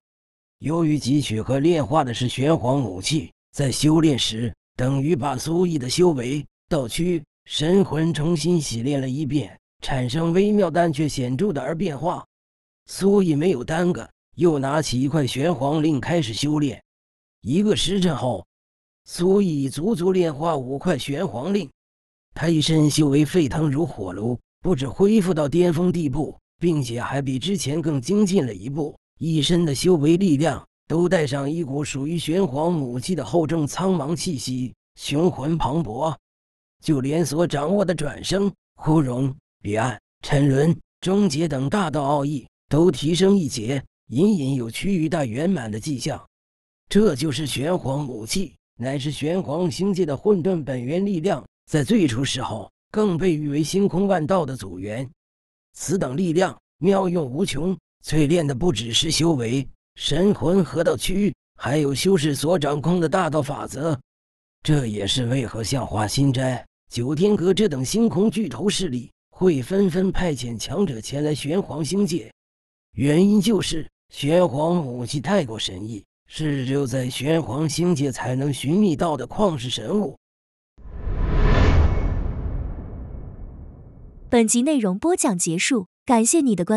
由于汲取和炼化的是玄黄母气，在修炼时。等于把苏艺的修为、道躯、神魂重新洗练了一遍，产生微妙但却显著的而变化。苏艺没有耽搁，又拿起一块玄黄令开始修炼。一个时辰后，苏艺足足炼化五块玄黄令，他一身修为沸腾如火炉，不止恢复到巅峰地步，并且还比之前更精进了一步，一身的修为力量。都带上一股属于玄黄母气的厚重苍茫气息，雄浑磅礴。就连所掌握的转生、枯荣、彼岸、沉沦、终结等大道奥义，都提升一截，隐隐有趋于大圆满的迹象。这就是玄黄母气，乃是玄黄星界的混沌本源力量，在最初时候更被誉为星空万道的祖源。此等力量妙用无穷，淬炼的不只是修为。神魂、河道区域，还有修士所掌控的大道法则，这也是为何像华心斋、九天阁这等星空巨头势力会纷纷派遣强者前来玄黄星界，原因就是玄黄武器太过神异，是只有在玄黄星界才能寻觅到的旷世神物。本集内容播讲结束，感谢你的关。